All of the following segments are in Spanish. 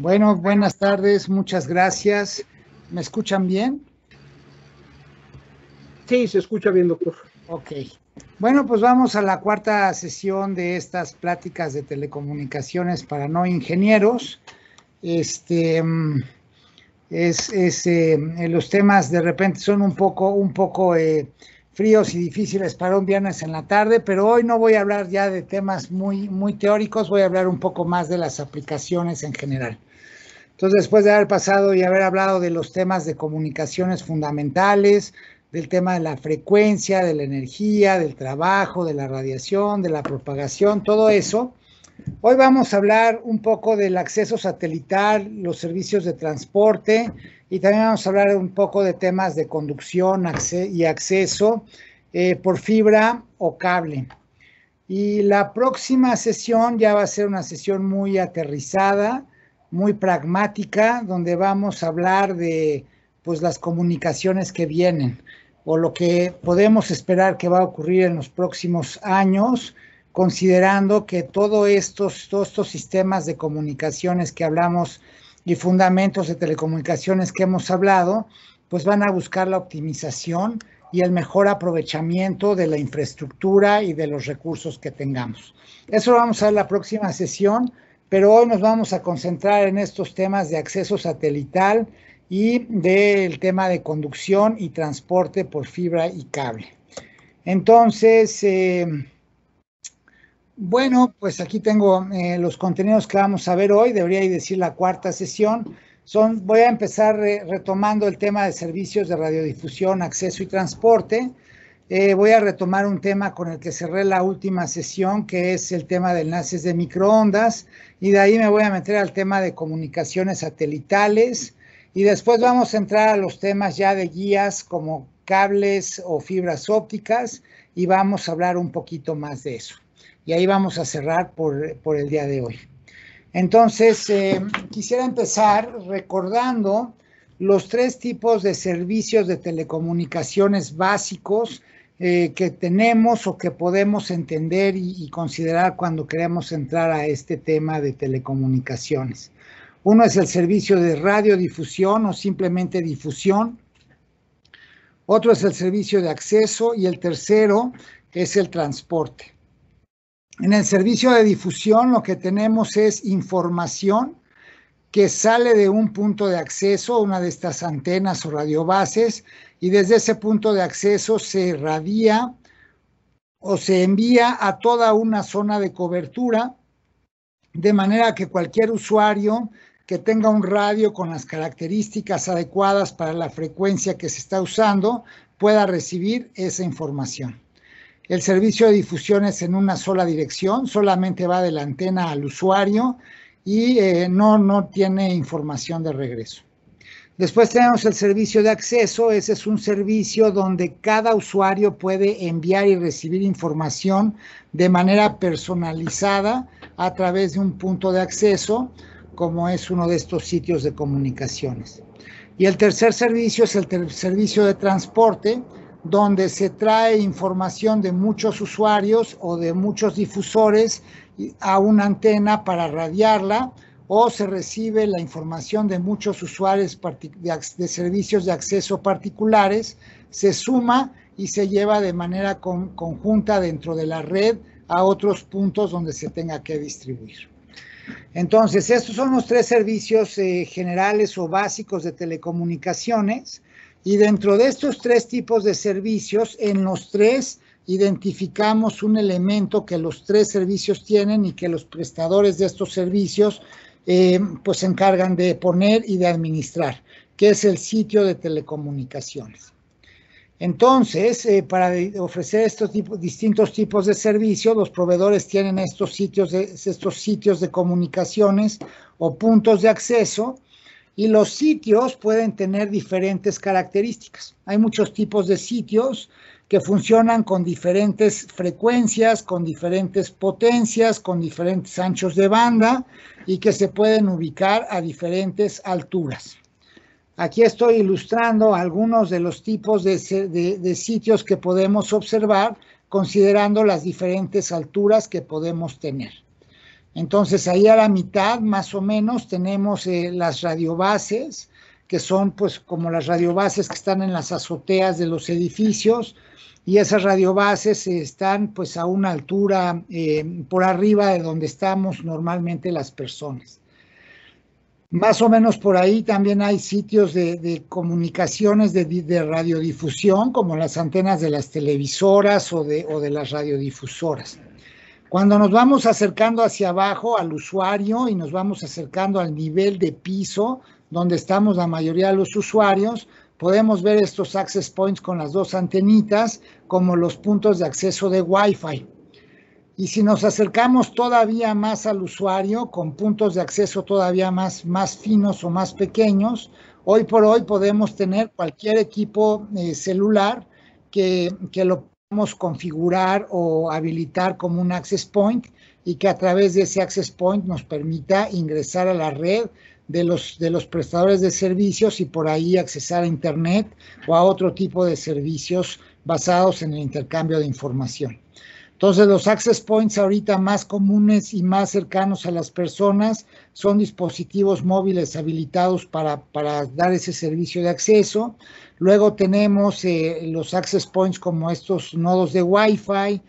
Bueno, buenas tardes, muchas gracias. ¿Me escuchan bien? Sí, se escucha bien, doctor. Ok. Bueno, pues vamos a la cuarta sesión de estas pláticas de telecomunicaciones para no ingenieros. Este mm, es, eh, los temas de repente son un poco, un poco eh, fríos y difíciles para un viernes en la tarde, pero hoy no voy a hablar ya de temas muy, muy teóricos, voy a hablar un poco más de las aplicaciones en general. Entonces, después de haber pasado y haber hablado de los temas de comunicaciones fundamentales, del tema de la frecuencia, de la energía, del trabajo, de la radiación, de la propagación, todo eso, hoy vamos a hablar un poco del acceso satelital, los servicios de transporte y también vamos a hablar un poco de temas de conducción y acceso eh, por fibra o cable. Y la próxima sesión ya va a ser una sesión muy aterrizada muy pragmática donde vamos a hablar de pues las comunicaciones que vienen o lo que podemos esperar que va a ocurrir en los próximos años, considerando que todos estos, todos estos sistemas de comunicaciones que hablamos y fundamentos de telecomunicaciones que hemos hablado, pues van a buscar la optimización y el mejor aprovechamiento de la infraestructura y de los recursos que tengamos. Eso lo vamos a ver la próxima sesión pero hoy nos vamos a concentrar en estos temas de acceso satelital y del tema de conducción y transporte por fibra y cable. Entonces, eh, bueno, pues aquí tengo eh, los contenidos que vamos a ver hoy, debería decir la cuarta sesión. Son, voy a empezar eh, retomando el tema de servicios de radiodifusión, acceso y transporte. Eh, voy a retomar un tema con el que cerré la última sesión, que es el tema del enlaces de microondas, y de ahí me voy a meter al tema de comunicaciones satelitales, y después vamos a entrar a los temas ya de guías como cables o fibras ópticas, y vamos a hablar un poquito más de eso. Y ahí vamos a cerrar por, el día de hoy. Entonces, eh, quisiera empezar recordando los tres tipos de servicios de telecomunicaciones básicos eh, que tenemos o que podemos entender y, y, considerar cuando queremos entrar a este tema de telecomunicaciones. Uno es el servicio de radiodifusión o simplemente difusión. Otro es el servicio de acceso y el tercero es el transporte. En el servicio de difusión lo que tenemos es información que sale de un punto de acceso, una de estas antenas o radiobases, y desde ese punto de acceso se radia o se envía a toda una zona de cobertura, de manera que cualquier usuario que tenga un radio con las características adecuadas para la frecuencia que se está usando pueda recibir esa información. El servicio de difusión es en una sola dirección, solamente va de la antena al usuario y eh, no, no tiene información de regreso. Después tenemos el servicio de acceso. Ese es un servicio donde cada usuario puede enviar y recibir información de manera personalizada a través de un punto de acceso, como es uno de estos sitios de comunicaciones. Y el tercer servicio es el servicio de transporte, donde se trae información de muchos usuarios o de muchos difusores a una antena para radiarla o se recibe la información de muchos usuarios de, servicios de acceso particulares, se suma y se lleva de manera conjunta dentro de la red a otros puntos donde se tenga que distribuir. Entonces, estos son los tres servicios eh, generales o básicos de telecomunicaciones y dentro de estos tres tipos de servicios, en los tres identificamos un elemento que los tres servicios tienen y que los prestadores de estos servicios eh, pues se encargan de poner y de administrar, que es el sitio de telecomunicaciones. Entonces, eh, para ofrecer estos tipos, distintos tipos de servicios, los proveedores tienen estos sitios, de, estos sitios de comunicaciones o puntos de acceso y los sitios pueden tener diferentes características. Hay muchos tipos de sitios que funcionan con diferentes frecuencias, con diferentes potencias, con diferentes anchos de banda y que se pueden ubicar a diferentes alturas. Aquí estoy ilustrando algunos de los tipos de, sitios que podemos observar considerando las diferentes alturas que podemos tener. Entonces ahí a la mitad más o menos tenemos eh, las radiobases, que son pues como las radiobases que están en las azoteas de los edificios y esas radiobases están pues a una altura eh, por arriba de donde estamos normalmente las personas. Más o menos por ahí también hay sitios de, comunicaciones de, radiodifusión, como las antenas de las televisoras o o de las radiodifusoras. Cuando nos vamos acercando hacia abajo al usuario y nos vamos acercando al nivel de piso, donde estamos la mayoría de los usuarios, podemos ver estos access points con las dos antenitas como los puntos de acceso de Wi-Fi. Y si nos acercamos todavía más al usuario con puntos de acceso todavía más, más finos o más pequeños, hoy por hoy podemos tener cualquier equipo eh, celular que, que lo podemos configurar o habilitar como un access point y que a través de ese access point nos permita ingresar a la red de los, de los prestadores de servicios y por ahí accesar a Internet o a otro tipo de servicios basados en el intercambio de información. Entonces, los access points ahorita más comunes y más cercanos a las personas son dispositivos móviles habilitados para, para dar ese servicio de acceso. Luego tenemos eh, los access points como estos nodos de Wi-Fi.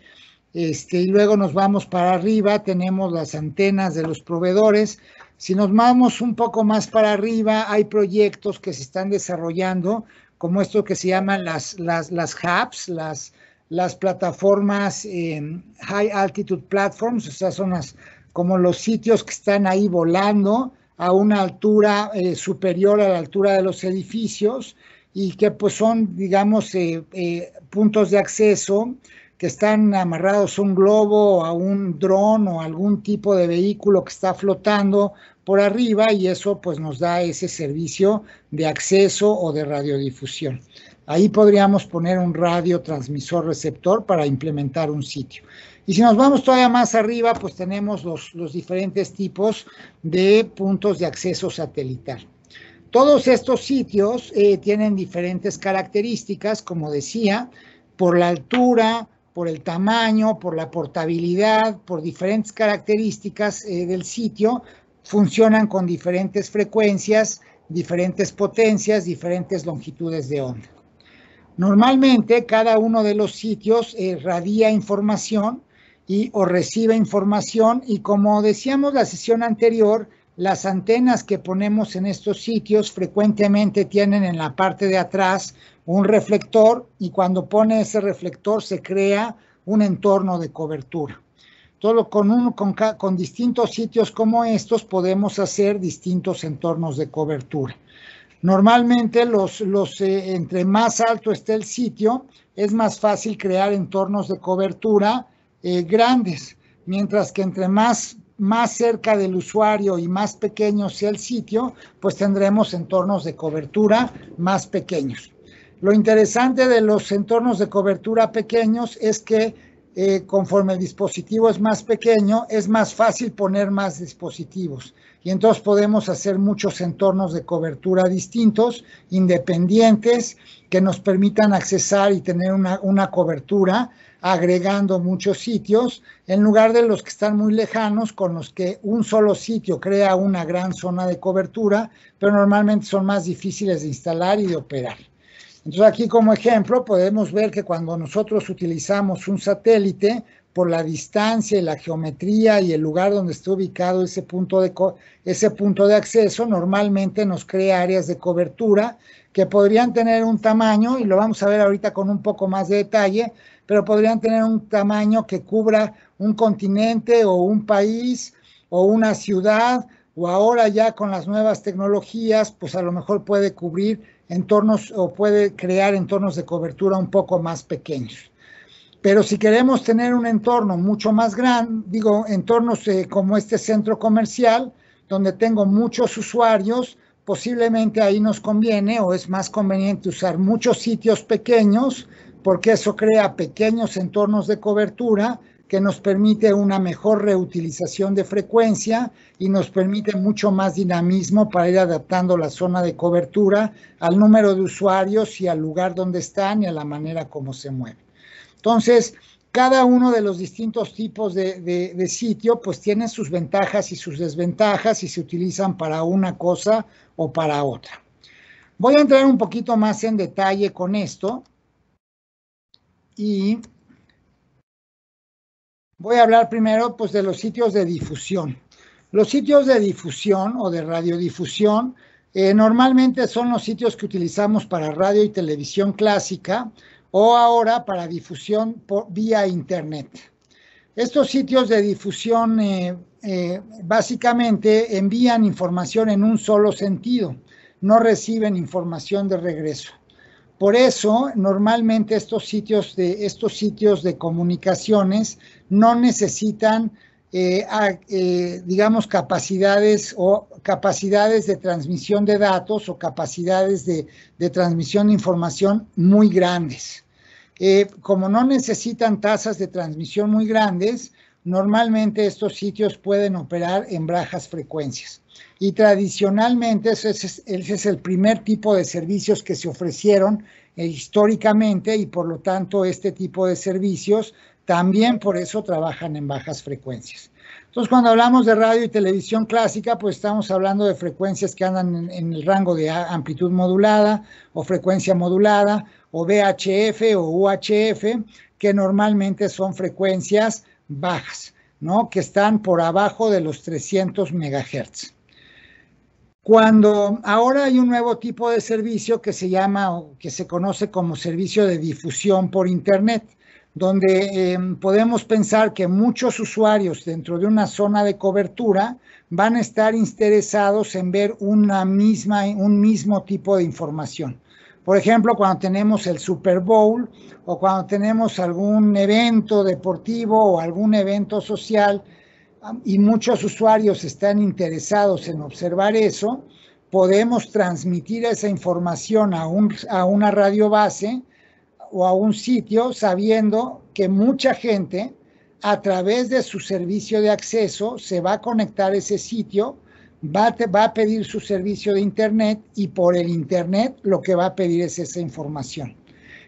Este, y luego nos vamos para arriba, tenemos las antenas de los proveedores si nos vamos un poco más para arriba, hay proyectos que se están desarrollando, como esto que se llaman las, las, las hubs, las, las plataformas High Altitude Platforms, o sea, son las, como los sitios que están ahí volando a una altura eh, superior a la altura de los edificios y que pues son, digamos, eh, eh, puntos de acceso que están amarrados a un globo, a un dron o algún tipo de vehículo que está flotando por arriba y eso pues nos da ese servicio de acceso o de radiodifusión. Ahí podríamos poner un radio transmisor receptor para implementar un sitio. Y si nos vamos todavía más arriba, pues tenemos los, los diferentes tipos de puntos de acceso satelital. Todos estos sitios eh, tienen diferentes características, como decía, por la altura, por el tamaño, por la portabilidad, por diferentes características eh, del sitio, funcionan con diferentes frecuencias, diferentes potencias, diferentes longitudes de onda. Normalmente cada uno de los sitios eh, radia información y o recibe información y como decíamos la sesión anterior, las antenas que ponemos en estos sitios frecuentemente tienen en la parte de atrás un reflector y cuando pone ese reflector se crea un entorno de cobertura. Solo con, con, distintos sitios como estos podemos hacer distintos entornos de cobertura. Normalmente, los, los eh, entre más alto esté el sitio, es más fácil crear entornos de cobertura eh, grandes, mientras que entre más, más cerca del usuario y más pequeño sea el sitio, pues tendremos entornos de cobertura más pequeños. Lo interesante de los entornos de cobertura pequeños es que eh, conforme el dispositivo es más pequeño, es más fácil poner más dispositivos. Y entonces podemos hacer muchos entornos de cobertura distintos, independientes, que nos permitan accesar y tener una, una cobertura agregando muchos sitios, en lugar de los que están muy lejanos, con los que un solo sitio crea una gran zona de cobertura, pero normalmente son más difíciles de instalar y de operar. Entonces aquí como ejemplo podemos ver que cuando nosotros utilizamos un satélite, por la distancia y la geometría y el lugar donde está ubicado ese punto de, ese punto de acceso, normalmente nos crea áreas de cobertura que podrían tener un tamaño, y lo vamos a ver ahorita con un poco más de detalle, pero podrían tener un tamaño que cubra un continente o un país o una ciudad, o ahora ya con las nuevas tecnologías, pues a lo mejor puede cubrir entornos o puede crear entornos de cobertura un poco más pequeños. Pero si queremos tener un entorno mucho más grande, digo, entornos eh, como este centro comercial, donde tengo muchos usuarios, posiblemente ahí nos conviene o es más conveniente usar muchos sitios pequeños, porque eso crea pequeños entornos de cobertura que nos permite una mejor reutilización de frecuencia y nos permite mucho más dinamismo para ir adaptando la zona de cobertura al número de usuarios y al lugar donde están y a la manera como se mueven. Entonces, cada uno de los distintos tipos de, sitio pues tiene sus ventajas y sus desventajas y se utilizan para una cosa o para otra. Voy a entrar un poquito más en detalle con esto y voy a hablar primero pues, de los sitios de difusión. Los sitios de difusión o de radiodifusión eh, normalmente son los sitios que utilizamos para radio y televisión clásica o ahora para difusión vía Internet. Estos sitios de difusión eh, eh, básicamente envían información en un solo sentido, no reciben información de regreso. Por eso, normalmente estos sitios de, estos sitios de comunicaciones no necesitan, eh, eh, digamos, capacidades o capacidades de transmisión de datos o capacidades de, transmisión de información muy grandes. Eh, como no necesitan tasas de transmisión muy grandes, normalmente estos sitios pueden operar en brajas frecuencias. Y tradicionalmente ese es, el primer tipo de servicios que se ofrecieron eh, históricamente y por lo tanto este tipo de servicios también por eso trabajan en bajas frecuencias. Entonces, cuando hablamos de radio y televisión clásica, pues estamos hablando de frecuencias que andan en, el rango de amplitud modulada o frecuencia modulada o VHF o UHF, que normalmente son frecuencias bajas, ¿no? Que están por abajo de los 300 megahertz. Cuando ahora hay un nuevo tipo de servicio que se llama o que se conoce como servicio de difusión por Internet, donde em, podemos pensar que muchos usuarios dentro de una zona de cobertura van a estar interesados en ver una misma, un mismo tipo de información. Por ejemplo, cuando tenemos el Super Bowl o cuando tenemos algún evento deportivo o algún evento social y muchos usuarios están interesados en observar eso, podemos transmitir esa información a, una radio base o a un sitio sabiendo que mucha gente a través de su servicio de acceso se va a conectar a ese sitio, va va a pedir su servicio de Internet y por el Internet lo que va a pedir es esa información.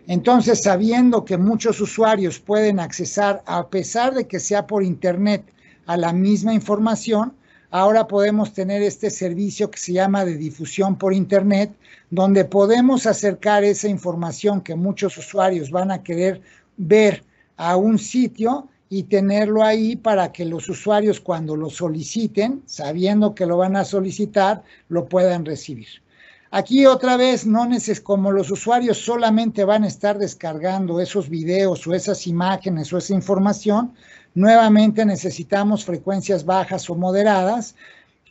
Entonces, sabiendo que muchos usuarios pueden accesar, a pesar de que sea por Internet, a la misma información, ahora podemos tener este servicio que se llama de difusión por Internet, donde podemos acercar esa información que muchos usuarios van a querer ver a un sitio y tenerlo ahí para que los usuarios cuando lo soliciten, sabiendo que lo van a solicitar, lo puedan recibir. Aquí otra vez, no neces como los usuarios solamente van a estar descargando esos videos o esas imágenes o esa información, Nuevamente necesitamos frecuencias bajas o moderadas,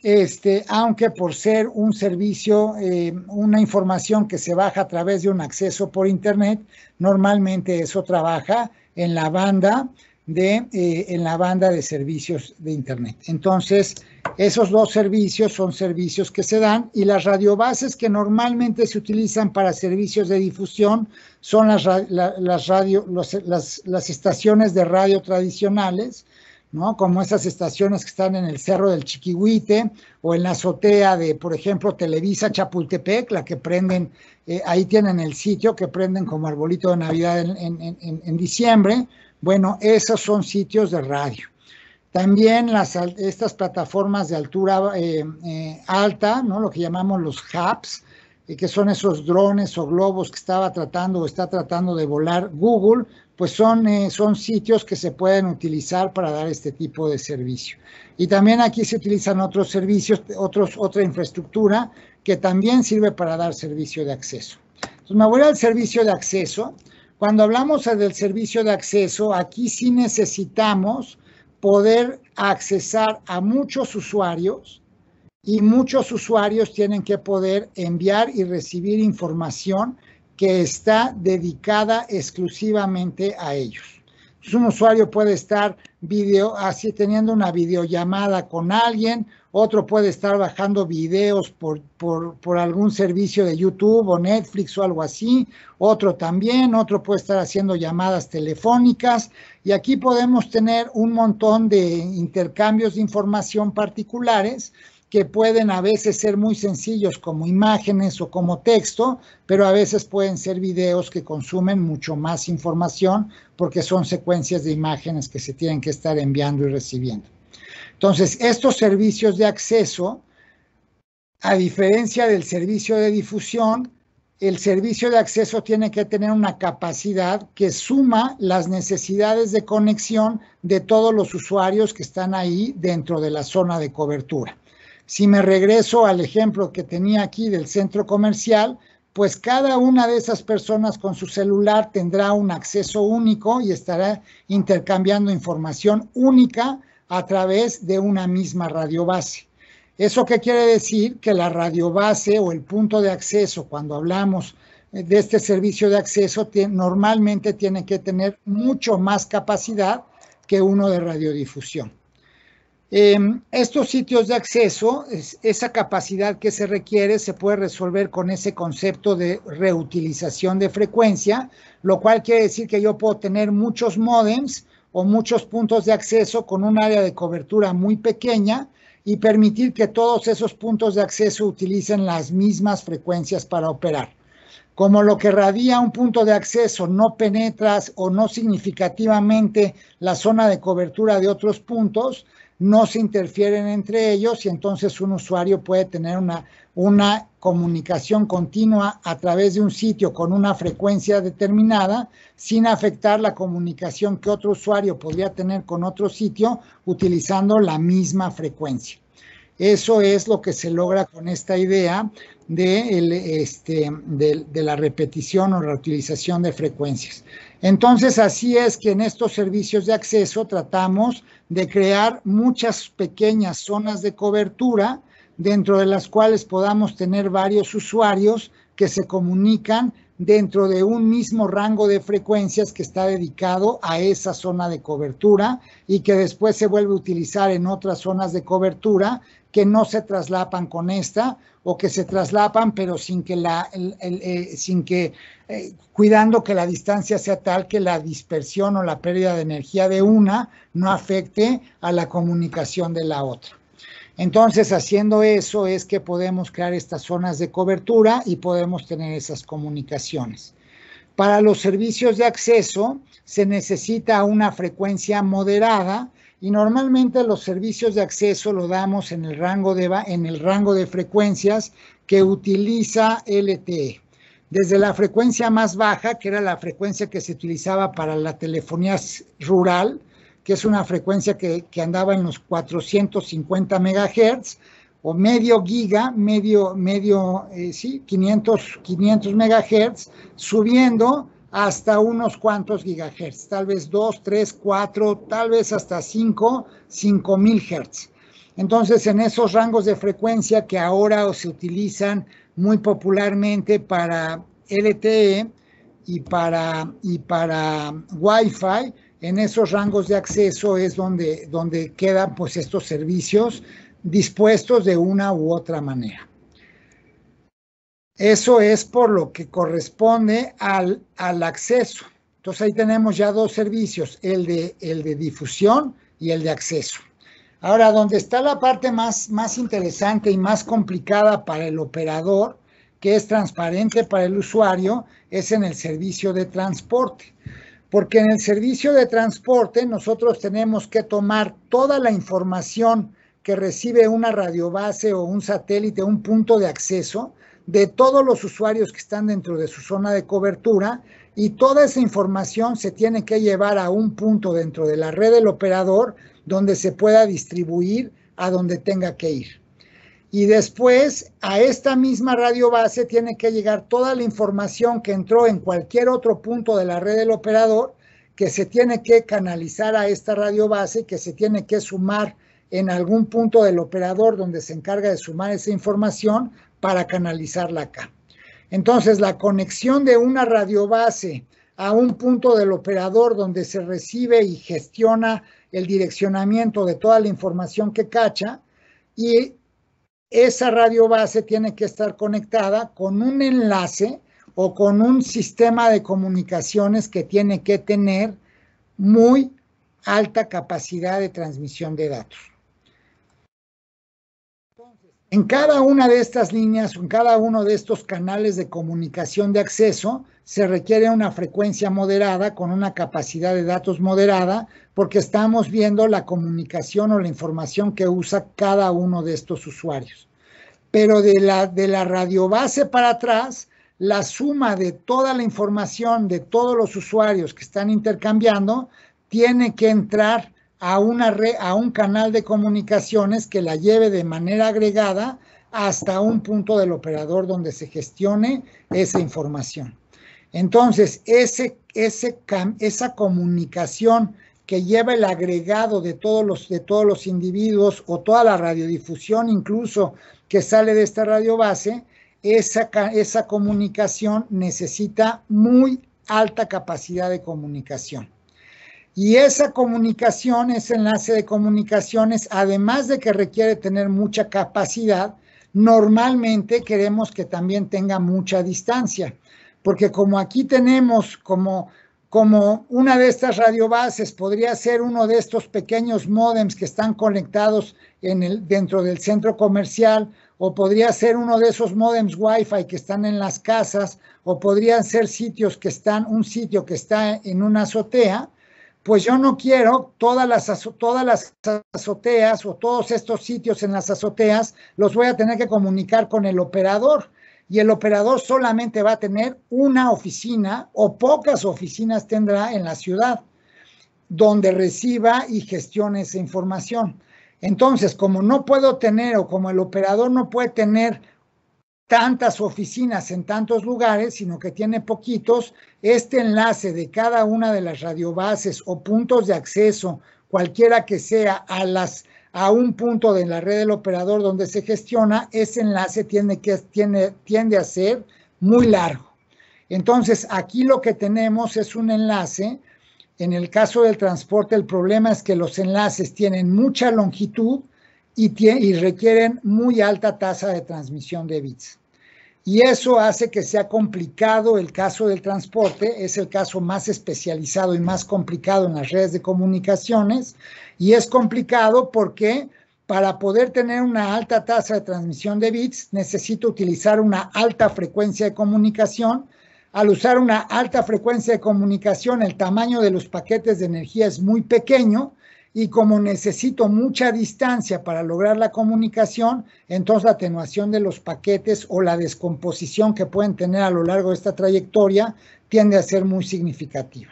este, aunque por ser un servicio, eh, una información que se baja a través de un acceso por Internet, normalmente eso trabaja en la banda de, eh, en la banda de servicios de Internet. Entonces, esos dos servicios son servicios que se dan y las radiobases que normalmente se utilizan para servicios de difusión son las, las, radio, las, las estaciones de radio tradicionales, ¿no? como esas estaciones que están en el Cerro del Chiquihuite o en la azotea de, por ejemplo, Televisa Chapultepec, la que prenden, eh, ahí tienen el sitio que prenden como arbolito de Navidad en, en, en, en diciembre. Bueno, esos son sitios de radio. También las, estas plataformas de altura eh, eh, alta, ¿no? lo que llamamos los hubs, eh, que son esos drones o globos que estaba tratando o está tratando de volar Google, pues son, son sitios que se pueden utilizar para dar este tipo de servicio. Y también aquí se utilizan otros servicios, otros, otra infraestructura que también sirve para dar servicio de acceso. Entonces me voy al servicio de acceso. Cuando hablamos del servicio de acceso, aquí sí necesitamos poder accesar a muchos usuarios y muchos usuarios tienen que poder enviar y recibir información que está dedicada exclusivamente a ellos. un usuario puede estar video, así teniendo una videollamada con alguien, otro puede estar bajando videos por, por, por, algún servicio de YouTube o Netflix o algo así, otro también, otro puede estar haciendo llamadas telefónicas, y aquí podemos tener un montón de intercambios de información particulares que pueden a veces ser muy sencillos como imágenes o como texto, pero a veces pueden ser videos que consumen mucho más información porque son secuencias de imágenes que se tienen que estar enviando y recibiendo. Entonces, estos servicios de acceso, a diferencia del servicio de difusión, el servicio de acceso tiene que tener una capacidad que suma las necesidades de conexión de todos los usuarios que están ahí dentro de la zona de cobertura. Si me regreso al ejemplo que tenía aquí del centro comercial, pues cada una de esas personas con su celular tendrá un acceso único y estará intercambiando información única a través de una misma radio base. ¿Eso qué quiere decir? Que la radiobase o el punto de acceso, cuando hablamos eh, de este servicio de acceso, normalmente tiene que tener mucho más capacidad que uno de radiodifusión. Em, estos sitios de acceso, esa capacidad que se requiere se puede resolver con ese concepto de reutilización de frecuencia, lo cual quiere decir que yo puedo tener muchos modems o muchos puntos de acceso con un área de cobertura muy pequeña y permitir que todos esos puntos de acceso utilicen las mismas frecuencias para operar. Como lo que radia un punto de acceso no penetra o no significativamente la zona de cobertura de otros puntos, no se interfieren entre ellos y entonces un usuario puede tener una, comunicación continua a través de un sitio con una frecuencia determinada sin afectar la comunicación que otro usuario podría tener con otro sitio utilizando la misma frecuencia. Eso es lo que se logra con esta idea de, este, de la repetición o reutilización de frecuencias. Entonces, así es que en estos servicios de acceso tratamos de crear muchas pequeñas zonas de cobertura dentro de las cuales podamos tener varios usuarios que se comunican dentro de un mismo rango de frecuencias que está dedicado a esa zona de cobertura y que después se vuelve a utilizar en otras zonas de cobertura que no se traslapan con esta o que se traslapan pero sin que la eh, sin que eh, cuidando que la distancia sea tal que la dispersión o la pérdida de energía de una no afecte a la comunicación de la otra. Entonces, haciendo eso es que podemos crear estas zonas de cobertura y podemos tener esas comunicaciones. Para los servicios de acceso se necesita una frecuencia moderada y normalmente los servicios de acceso lo damos en el rango de, en el rango de frecuencias que utiliza LTE. Desde la frecuencia más baja, que era la frecuencia que se utilizaba para la telefonía rural, que es una frecuencia que, andaba en los 450 megahertz, o medio giga, medio, medio, eh, sí, 500, 500 megahertz, subiendo hasta unos cuantos gigahertz, tal vez 2, 3, 4, tal vez hasta 5, mil hertz. Entonces, en esos rangos de frecuencia que ahora se utilizan muy popularmente para LTE y para, y para Wi-Fi, en esos rangos de acceso es donde, donde quedan pues, estos servicios dispuestos de una u otra manera. Eso es por lo que corresponde al, acceso. Entonces ahí tenemos ya dos servicios, el de, el de difusión y el de acceso. Ahora, donde está la parte más, más interesante y más complicada para el operador, que es transparente para el usuario, es en el servicio de transporte. Porque en el servicio de transporte nosotros tenemos que tomar toda la información que recibe una radiobase o un satélite, un punto de acceso, de todos los usuarios que están dentro de su zona de cobertura y toda esa información se tiene que llevar a un punto dentro de la red del operador donde se pueda distribuir a donde tenga que ir. Y después a esta misma radio base tiene que llegar toda la información que entró en cualquier otro punto de la red del operador que se tiene que canalizar a esta radio base, que se tiene que sumar en algún punto del operador donde se encarga de sumar esa información para canalizarla acá. Entonces, la conexión de una radiobase a un punto del operador donde se recibe y gestiona el direccionamiento de toda la información que cacha y esa radiobase tiene que estar conectada con un enlace o con un sistema de comunicaciones que tiene que tener muy alta capacidad de transmisión de datos. En cada una de estas líneas, en cada uno de estos canales de comunicación de acceso, se requiere una frecuencia moderada con una capacidad de datos moderada, porque estamos viendo la comunicación o la información que usa cada uno de estos usuarios. Pero de la, de la base para atrás, la suma de toda la información de todos los usuarios que están intercambiando tiene que entrar a, una a un canal de comunicaciones que la lleve de manera agregada hasta un punto del operador donde se gestione esa información. Entonces, ese, ese, esa comunicación que lleva el agregado de todos, los, de todos los individuos o toda la radiodifusión incluso que sale de esta radiobase, esa, esa comunicación necesita muy alta capacidad de comunicación. Y esa comunicación, ese enlace de comunicaciones, además de que requiere tener mucha capacidad, normalmente queremos que también tenga mucha distancia, porque como aquí tenemos como, como una de estas radiobases, podría ser uno de estos pequeños módems que están conectados en el, dentro del centro comercial, o podría ser uno de esos modems Wi-Fi que están en las casas, o podrían ser sitios que están, un sitio que está en una azotea, pues yo no quiero todas las, todas las azoteas o todos estos sitios en las azoteas, los voy a tener que comunicar con el operador. Y el operador solamente va a tener una oficina o pocas oficinas tendrá en la ciudad donde reciba y gestione esa información. Entonces, como no puedo tener o como el operador no puede tener tantas oficinas en tantos lugares, sino que tiene poquitos, este enlace de cada una de las radiobases o puntos de acceso, cualquiera que sea, a las a un punto de la red del operador donde se gestiona, ese enlace tiene que, tiene, tiende a ser muy largo. Entonces, aquí lo que tenemos es un enlace. En el caso del transporte, el problema es que los enlaces tienen mucha longitud, y, requieren muy alta tasa de transmisión de bits. Y eso hace que sea complicado el caso del transporte, es el caso más especializado y más complicado en las redes de comunicaciones, y es complicado porque para poder tener una alta tasa de transmisión de bits, necesito utilizar una alta frecuencia de comunicación. Al usar una alta frecuencia de comunicación, el tamaño de los paquetes de energía es muy pequeño y como necesito mucha distancia para lograr la comunicación, entonces la atenuación de los paquetes o la descomposición que pueden tener a lo largo de esta trayectoria tiende a ser muy significativa.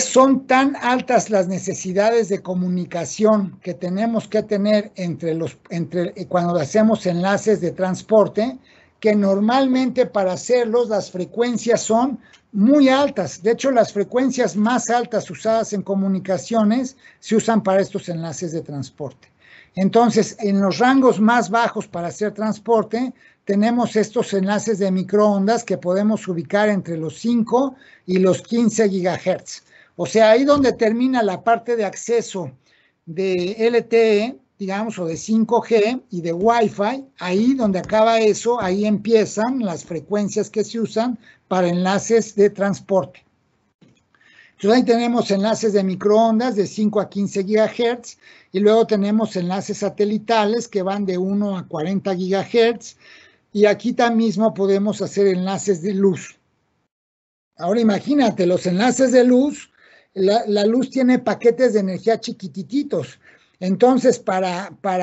son tan altas las necesidades de comunicación que tenemos que tener entre los, entre, eh, cuando hacemos enlaces de transporte, que normalmente para hacerlos las frecuencias son muy altas. De hecho, las frecuencias más altas usadas en comunicaciones se usan para estos enlaces de transporte. Entonces, en los rangos más bajos para hacer transporte, tenemos estos enlaces de microondas que podemos ubicar entre los 5 y los 15 gigahertz. O sea, ahí donde termina la parte de acceso de LTE, digamos, o de 5G y de Wi-Fi, ahí donde acaba eso, ahí empiezan las frecuencias que se usan para enlaces de transporte. Entonces ahí tenemos enlaces de microondas de 5 a 15 GHz y luego tenemos enlaces satelitales que van de 1 a 40 GHz y aquí también mismo podemos hacer enlaces de luz. Ahora imagínate, los enlaces de luz, la, la luz tiene paquetes de energía chiquititos. Entonces, para,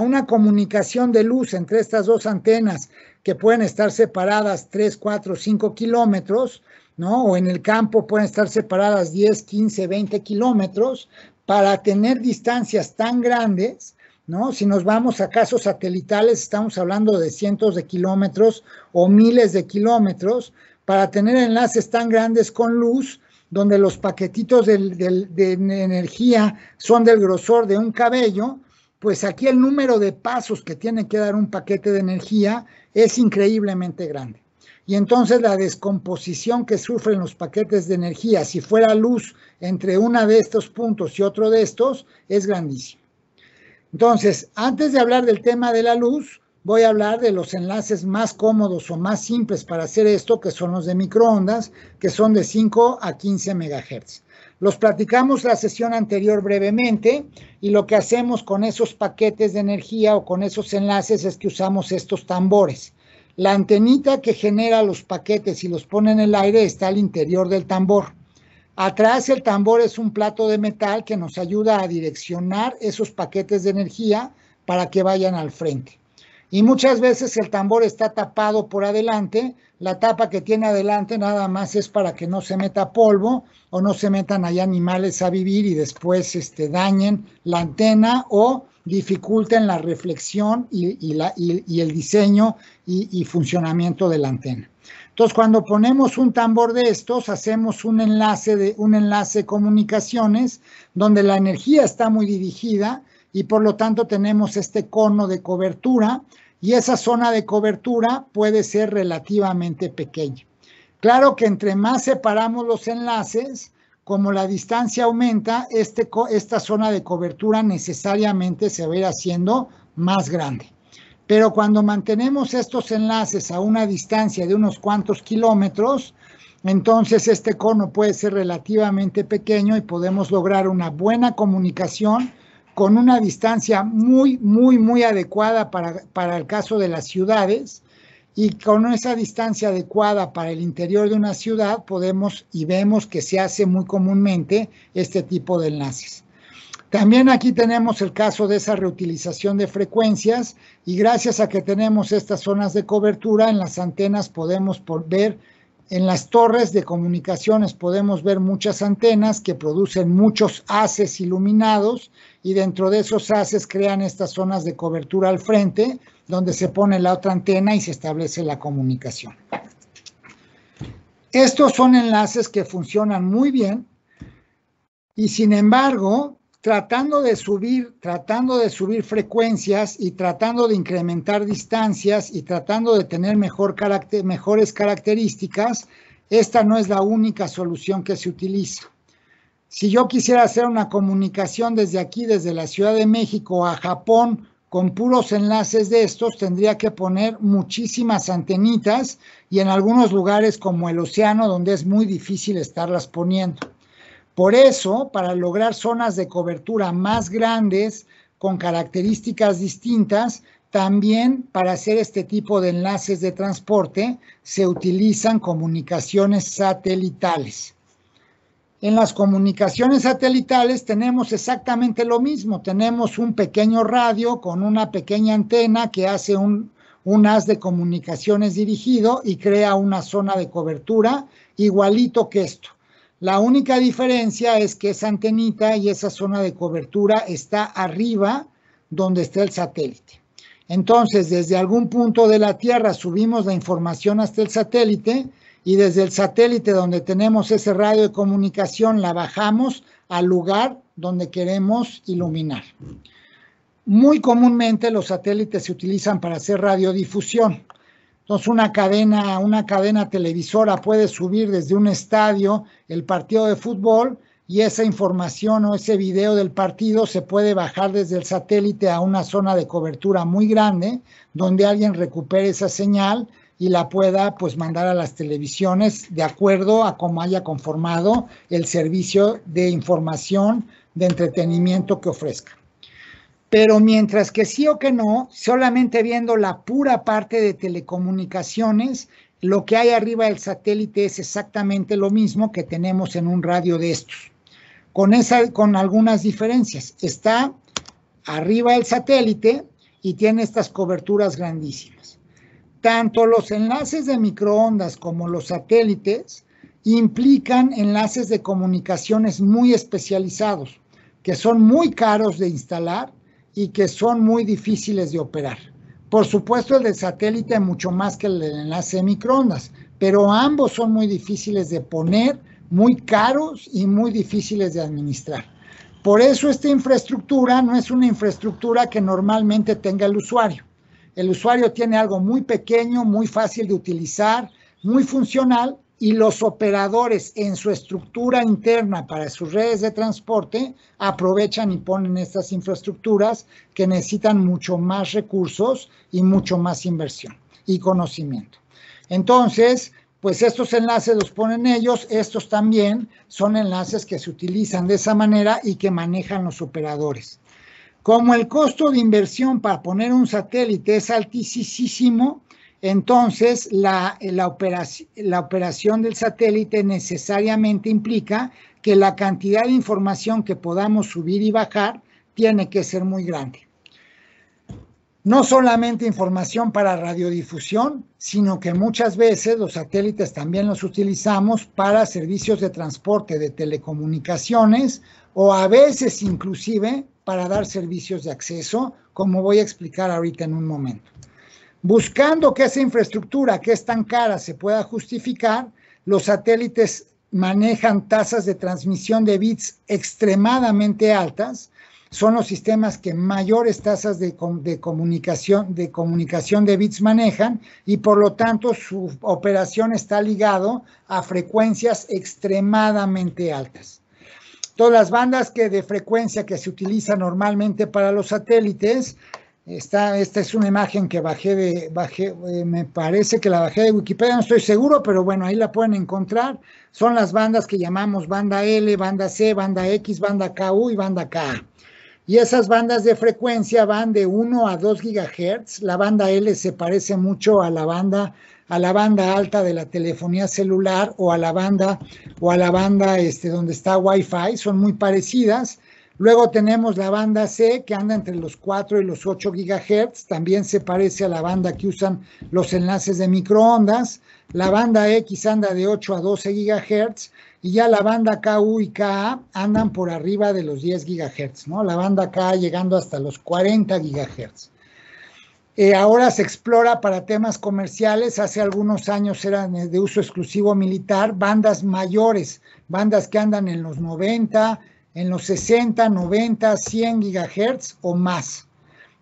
una comunicación de luz entre estas dos antenas que pueden estar separadas 3, 4, 5 kilómetros, ¿no? O en el campo pueden estar separadas 10, 15, 20 kilómetros para tener distancias tan grandes, ¿no? Si nos vamos a casos satelitales, estamos hablando de cientos de kilómetros o miles de kilómetros, para tener enlaces tan grandes con luz, donde los paquetitos de, energía son del grosor de un cabello, pues aquí el número de pasos que tiene que dar un paquete de energía es increíblemente grande. Y entonces la descomposición que sufren los paquetes de energía, si fuera luz entre uno de estos puntos y otro de estos, es grandísima. Entonces, antes de hablar del tema de la luz, voy a hablar de los enlaces más cómodos o más simples para hacer esto, que son los de microondas, que son de 5 a 15 MHz. Los platicamos la sesión anterior brevemente y lo que hacemos con esos paquetes de energía o con esos enlaces es que usamos estos tambores. La antenita que genera los paquetes y los pone en el aire está al interior del tambor. Atrás el tambor es un plato de metal que nos ayuda a direccionar esos paquetes de energía para que vayan al frente. Y muchas veces el tambor está tapado por adelante, la tapa que tiene adelante nada más es para que no se meta polvo o no se metan ahí animales a vivir y después este, dañen la antena o dificulten la reflexión y, el diseño y funcionamiento de la antena. Entonces, cuando ponemos un tambor de estos, hacemos un enlace de un enlace de comunicaciones donde la energía está muy dirigida y por lo tanto tenemos este cono de cobertura y esa zona de cobertura puede ser relativamente pequeña. Claro que entre más separamos los enlaces, como la distancia aumenta, este, esta zona de cobertura necesariamente se va a ir haciendo más grande. Pero cuando mantenemos estos enlaces a una distancia de unos cuantos kilómetros, entonces este cono puede ser relativamente pequeño y podemos lograr una buena comunicación con una distancia muy, muy, muy adecuada para, para el caso de las ciudades y con esa distancia adecuada para el interior de una ciudad podemos y vemos que se hace muy comúnmente este tipo de enlaces. También aquí tenemos el caso de esa reutilización de frecuencias y gracias a que tenemos estas zonas de cobertura en las antenas podemos ver en las torres de comunicaciones podemos ver muchas antenas que producen muchos haces iluminados y dentro de esos haces crean estas zonas de cobertura al frente donde se pone la otra antena y se establece la comunicación. Estos son enlaces que funcionan muy bien y sin embargo tratando de subir, tratando de subir frecuencias y tratando de incrementar distancias y tratando de tener mejor mejores características, esta no es la única solución que se utiliza. Si yo quisiera hacer una comunicación desde aquí, desde la Ciudad de México a Japón, con puros enlaces de estos, tendría que poner muchísimas antenitas y en algunos lugares como el océano, donde es muy difícil estarlas poniendo. Por eso, para lograr zonas de cobertura más grandes, con características distintas, también para hacer este tipo de enlaces de transporte se utilizan comunicaciones satelitales. En las comunicaciones satelitales tenemos exactamente lo mismo. Tenemos un pequeño radio con una pequeña antena que hace un, haz de comunicaciones dirigido y crea una zona de cobertura igualito que esto. La única diferencia es que esa antenita y esa zona de cobertura está arriba donde está el satélite. Entonces, desde algún punto de la Tierra subimos la información hasta el satélite y desde el satélite donde tenemos ese radio de comunicación la bajamos al lugar donde queremos iluminar. Muy comúnmente los satélites se utilizan para hacer radiodifusión. Entonces una cadena, una cadena televisora puede subir desde un estadio el partido de fútbol y esa información o ese video del partido se puede bajar desde el satélite a una zona de cobertura muy grande donde alguien recupere esa señal y la pueda pues mandar a las televisiones de acuerdo a cómo haya conformado el servicio de información de entretenimiento que ofrezca. Pero mientras que sí o que no, solamente viendo la pura parte de telecomunicaciones, lo que hay arriba del satélite es exactamente lo mismo que tenemos en un radio de estos. Con, esa, con algunas diferencias. Está arriba el satélite y tiene estas coberturas grandísimas. Tanto los enlaces de microondas como los satélites implican enlaces de comunicaciones muy especializados, que son muy caros de instalar y que son muy difíciles de operar. Por supuesto, el de satélite mucho más que el de enlace de microondas, pero ambos son muy difíciles de poner, muy caros y muy difíciles de administrar. Por eso esta infraestructura no es una infraestructura que normalmente tenga el usuario. El usuario tiene algo muy pequeño, muy fácil de utilizar, muy funcional y los operadores en su estructura interna para sus redes de transporte aprovechan y ponen estas infraestructuras que necesitan mucho más recursos y mucho más inversión y conocimiento. Entonces, pues estos enlaces los ponen ellos, estos también son enlaces que se utilizan de esa manera y que manejan los operadores. Como el costo de inversión para poner un satélite es altísimo, entonces, la, operación, operación del satélite necesariamente implica que la cantidad de información que podamos subir y bajar tiene que ser muy grande. No solamente información para radiodifusión, sino que muchas veces los satélites también los utilizamos para servicios de transporte, de telecomunicaciones o a veces inclusive para dar servicios de acceso, como voy a explicar ahorita en un momento buscando que esa infraestructura que es tan cara se pueda justificar, los satélites manejan tasas de transmisión de bits extremadamente altas, son los sistemas que mayores tasas de, comunicación, de comunicación de bits manejan y por lo tanto su operación está ligado a frecuencias extremadamente altas. Todas las bandas que de frecuencia que se utiliza normalmente para los satélites esta es una imagen que bajé de, bajé, eh, me parece que la bajé de Wikipedia, no estoy seguro, pero bueno, ahí la pueden encontrar. Son las bandas que llamamos banda L, banda C, banda X, banda KU y banda K. Y esas bandas de frecuencia van de 1 a 2 GHz. La banda L se parece mucho a la banda a la banda alta de la telefonía celular o a la banda o a la banda este donde está Wi-Fi, son muy parecidas Luego tenemos la banda C, que anda entre los 4 y los 8 gigahertz. También se parece a la banda que usan los enlaces de microondas. La banda X anda de 8 a 12 gigahertz. Y ya la banda KU y KA andan por arriba de los 10 gigahertz, ¿no? La banda KA llegando hasta los 40 gigahertz. Eh, ahora se explora para temas comerciales. Hace algunos años eran eh, de uso exclusivo militar, bandas mayores, bandas que andan en los 90 en los 60, 90, 100 gigahertz o más,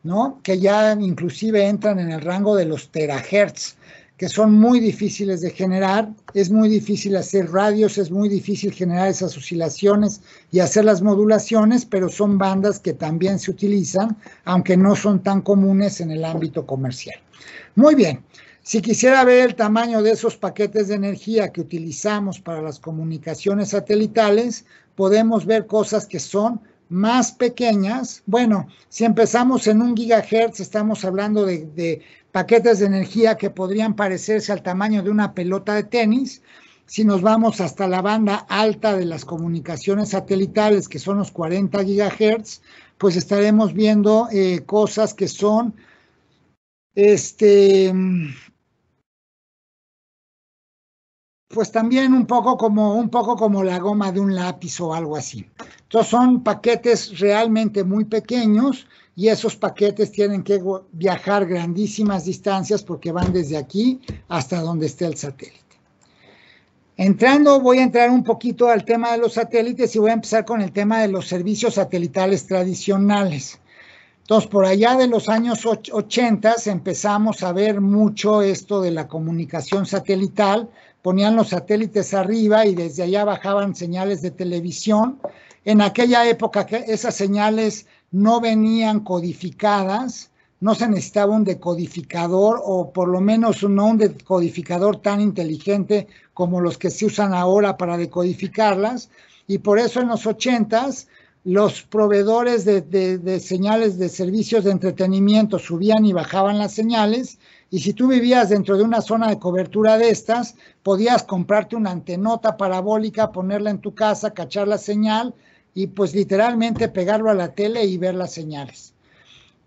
¿no? Que ya inclusive entran en el rango de los terahertz, que son muy difíciles de generar, es muy difícil hacer radios, es muy difícil generar esas oscilaciones y hacer las modulaciones, pero son bandas que también se utilizan, aunque no son tan comunes en el ámbito comercial. Muy bien, si quisiera ver el tamaño de esos paquetes de energía que utilizamos para las comunicaciones satelitales, podemos ver cosas que son más pequeñas. Bueno, si empezamos en un gigahertz, estamos hablando de, paquetes de energía que podrían parecerse al tamaño de una pelota de tenis. Si nos vamos hasta la banda alta de las comunicaciones satelitales, que son los 40 gigahertz, pues estaremos viendo eh, cosas que son este, pues también un poco como un poco como la goma de un lápiz o algo así. Entonces son paquetes realmente muy pequeños y esos paquetes tienen que viajar grandísimas distancias porque van desde aquí hasta donde esté el satélite. Entrando, voy a entrar un poquito al tema de los satélites y voy a empezar con el tema de los servicios satelitales tradicionales. Entonces, por allá de los años 80 empezamos a ver mucho esto de la comunicación satelital, ponían los satélites arriba y desde allá bajaban señales de televisión. En aquella época esas señales no venían codificadas, no se necesitaba un decodificador o por lo menos no un decodificador tan inteligente como los que se usan ahora para decodificarlas. Y por eso en los 80 los proveedores de señales de servicios de entretenimiento subían y bajaban las señales y si tú vivías dentro de una zona de cobertura de estas, podías comprarte una antenota parabólica, ponerla en tu casa, cachar la señal y pues literalmente pegarlo a la tele y ver las señales.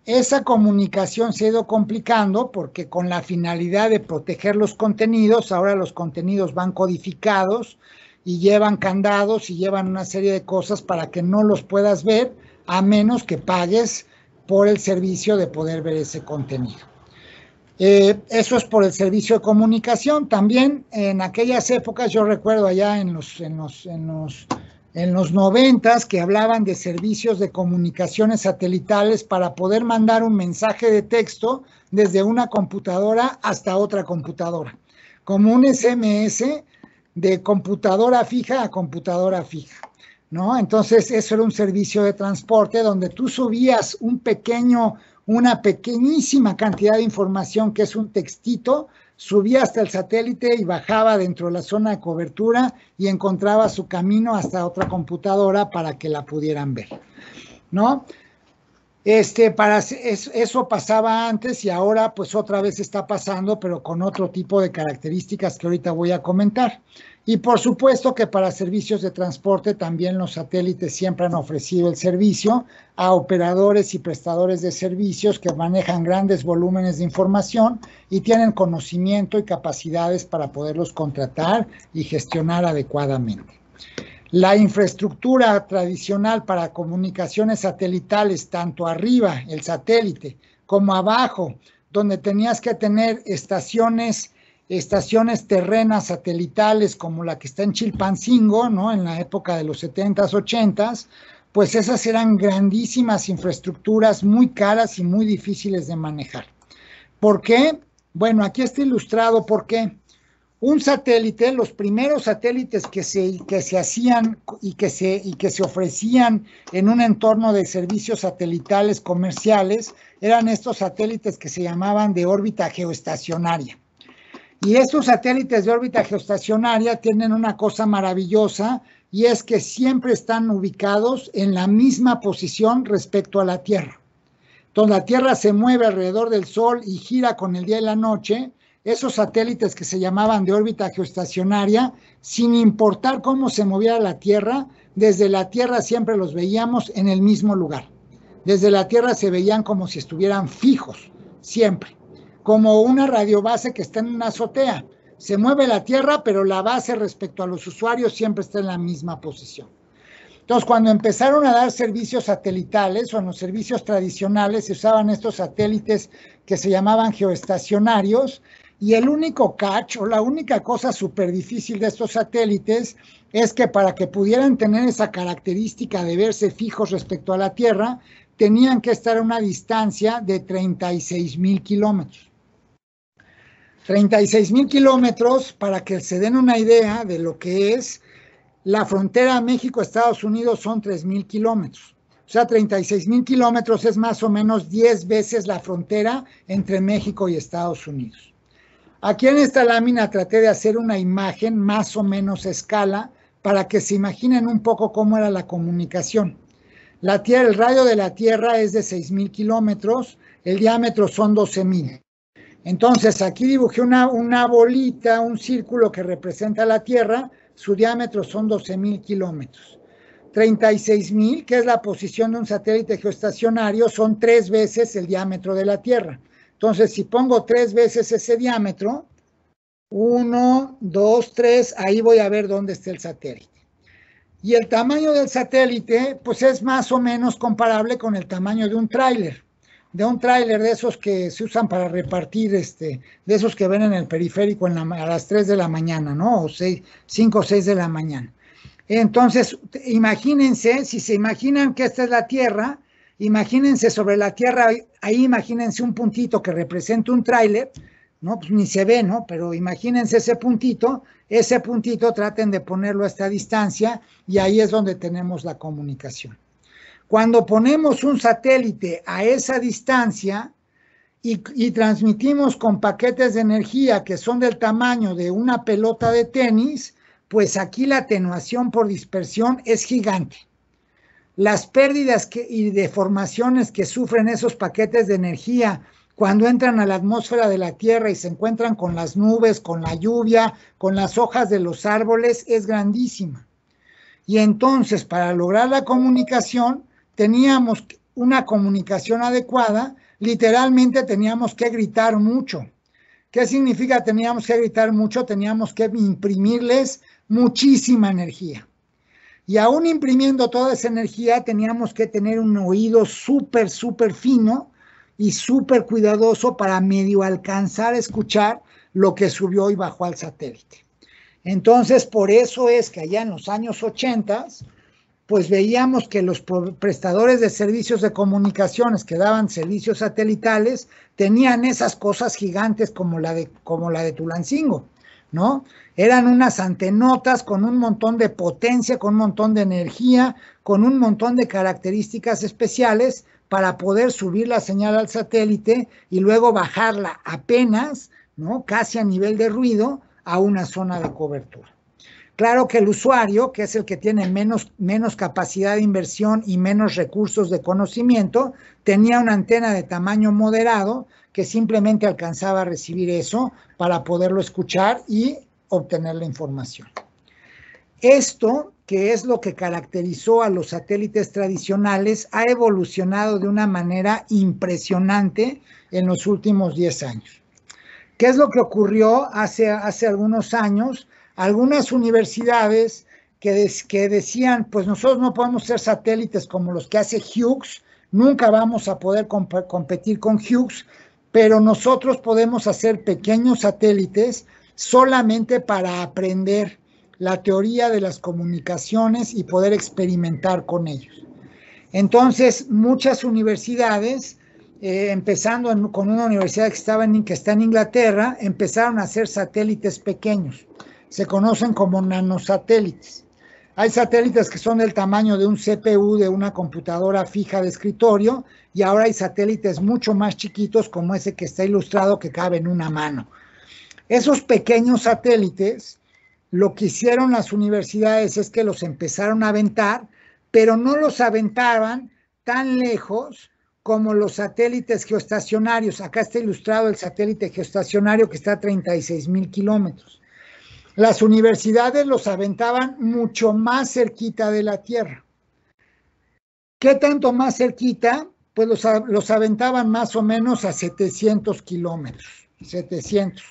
Esa comunicación se ha ido complicando porque con la finalidad de proteger los contenidos, ahora los contenidos van codificados y llevan candados y llevan una serie de cosas para que no los puedas ver a menos que pagues por el servicio de poder ver ese contenido. Eh, eso es por el servicio de comunicación. También en aquellas épocas, yo recuerdo allá en los, en los, en los, en los noventas que hablaban de servicios de comunicaciones satelitales para poder mandar un mensaje de texto desde una computadora hasta otra computadora, como un SMS de computadora fija a computadora fija. ¿No? Entonces, eso era un servicio de transporte donde tú subías un pequeño una pequeñísima cantidad de información que es un textito, subía hasta el satélite y bajaba dentro de la zona de cobertura y encontraba su camino hasta otra computadora para que la pudieran ver, ¿no? Este, para, eso pasaba antes y ahora pues otra vez está pasando, pero con otro tipo de características que ahorita voy a comentar. Y por supuesto que para servicios de transporte también los satélites siempre han ofrecido el servicio a operadores y prestadores de servicios que manejan grandes volúmenes de información y tienen conocimiento y capacidades para poderlos contratar y gestionar adecuadamente. La infraestructura tradicional para comunicaciones satelitales, tanto arriba, el satélite, como abajo, donde tenías que tener estaciones estaciones terrenas satelitales como la que está en Chilpancingo, ¿no? En la época de los 70s, 80s, pues esas eran grandísimas infraestructuras muy caras y muy difíciles de manejar. ¿Por qué? Bueno, aquí está ilustrado por qué. Un satélite, los primeros satélites que se, que se hacían y que se, y que se ofrecían en un entorno de servicios satelitales comerciales, eran estos satélites que se llamaban de órbita geoestacionaria. Y estos satélites de órbita geostacionaria tienen una cosa maravillosa y es que siempre están ubicados en la misma posición respecto a la Tierra. Entonces la Tierra se mueve alrededor del Sol y gira con el día y la noche. Esos satélites que se llamaban de órbita geoestacionaria, sin importar cómo se moviera la Tierra, desde la Tierra siempre los veíamos en el mismo lugar. Desde la Tierra se veían como si estuvieran fijos, siempre como una radiobase que está en una azotea. Se mueve la Tierra, pero la base respecto a los usuarios siempre está en la misma posición. Entonces, cuando empezaron a dar servicios satelitales o en los servicios tradicionales, se usaban estos satélites que se llamaban geoestacionarios y el único catch o la única cosa súper difícil de estos satélites es que para que pudieran tener esa característica de verse fijos respecto a la Tierra, tenían que estar a una distancia de 36 mil kilómetros. 36 mil kilómetros para que se den una idea de lo que es la frontera México-Estados Unidos son 3 mil kilómetros. O sea, 36 mil kilómetros es más o menos 10 veces la frontera entre México y Estados Unidos. Aquí en esta lámina traté de hacer una imagen más o menos escala para que se imaginen un poco cómo era la comunicación. La tierra, el radio de la Tierra es de 6 mil kilómetros, el diámetro son 12 mil. Entonces, aquí dibujé una, bolita, un círculo que representa la Tierra, su diámetro son 12.000 kilómetros. 36.000, que es la posición de un satélite geoestacionario, son tres veces el diámetro de la Tierra. Entonces, si pongo tres veces ese diámetro, uno, dos, tres, ahí voy a ver dónde está el satélite. Y el tamaño del satélite, pues es más o menos comparable con el tamaño de un tráiler de un tráiler de esos que se usan para repartir, este, de esos que ven en el periférico en a las 3 de la mañana, ¿no? O 5 o 6 de la mañana. Entonces, imagínense, si se imaginan que esta es la Tierra, imagínense sobre la Tierra, ahí imagínense un puntito que representa un tráiler, ¿no? Pues ni se ve, ¿no? Pero imagínense ese puntito, ese puntito traten de ponerlo a esta distancia y ahí es donde tenemos la comunicación. Cuando ponemos un satélite a esa distancia y, transmitimos con paquetes de energía que son del tamaño de una pelota de tenis, pues aquí la atenuación por dispersión es gigante. Las pérdidas y deformaciones que sufren esos paquetes de energía cuando entran a la atmósfera de la Tierra y se encuentran con las nubes, con la lluvia, con las hojas de los árboles, es grandísima. Y entonces, para lograr la comunicación, teníamos una comunicación adecuada, literalmente teníamos que gritar mucho. ¿Qué significa teníamos que gritar mucho? Teníamos que imprimirles muchísima energía. Y aún imprimiendo toda esa energía, teníamos que tener un oído súper, súper fino y súper cuidadoso para medio alcanzar a escuchar lo que subió y bajó al satélite. Entonces, por eso es que allá en los años 80, pues veíamos que los prestadores de servicios de comunicaciones que daban servicios satelitales tenían esas cosas gigantes como la de, como la de Tulancingo, ¿no? Eran unas antenotas con un montón de potencia, con un montón de energía, con un montón de características especiales para poder subir la señal al satélite y luego bajarla apenas, ¿no? Casi a nivel de ruido a una zona de cobertura. Claro que el usuario, que es el que tiene menos, capacidad de inversión y menos recursos de conocimiento, tenía una antena de tamaño moderado que simplemente alcanzaba a recibir eso para poderlo escuchar y obtener la información. Esto, que es lo que caracterizó a los satélites tradicionales, ha evolucionado de una manera impresionante en los últimos 10 años. ¿Qué es lo que ocurrió hace algunos años? algunas universidades que, decían, pues nosotros no podemos ser satélites como los que hace Hughes, nunca vamos a poder competir con Hughes, pero nosotros podemos hacer pequeños satélites solamente para aprender la teoría de las comunicaciones y poder experimentar con ellos. Entonces, muchas universidades, eh, empezando con una universidad que está en Inglaterra, empezaron a hacer satélites pequeños se conocen como nanosatélites. Hay satélites que son del tamaño de un CPU de una computadora fija de escritorio y ahora hay satélites mucho más chiquitos como ese que está ilustrado que cabe en una mano. Esos pequeños satélites, lo que hicieron las universidades es que los empezaron a aventar, pero no los aventaban tan lejos como los satélites geoestacionarios. Acá está ilustrado el satélite geoestacionario que está a 36 mil kilómetros las universidades los aventaban mucho más cerquita de la Tierra. ¿Qué tanto más cerquita? Pues los, aventaban más o menos a 700 kilómetros, 700.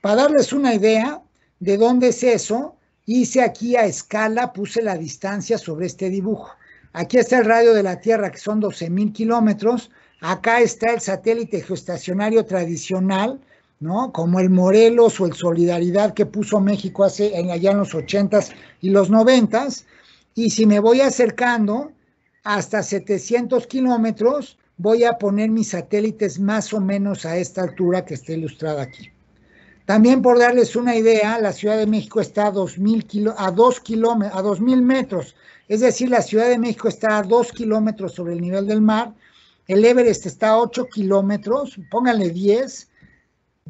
Para darles una idea de dónde es eso, hice aquí a escala, puse la distancia sobre este dibujo. Aquí está el radio de la Tierra, que son 12.000 kilómetros. Acá está el satélite geoestacionario tradicional, ¿no? Como el Morelos o el Solidaridad que puso México hace en, allá en los 80s y los 90s. Y si me voy acercando hasta 700 kilómetros, voy a poner mis satélites más o menos a esta altura que está ilustrada aquí. También por darles una idea, la Ciudad de México está a 2.000 a 2 kilómetros, a 2.000 metros. Es decir, la Ciudad de México está a 2 kilómetros sobre el nivel del mar. El Everest está a 8 kilómetros, pónganle 10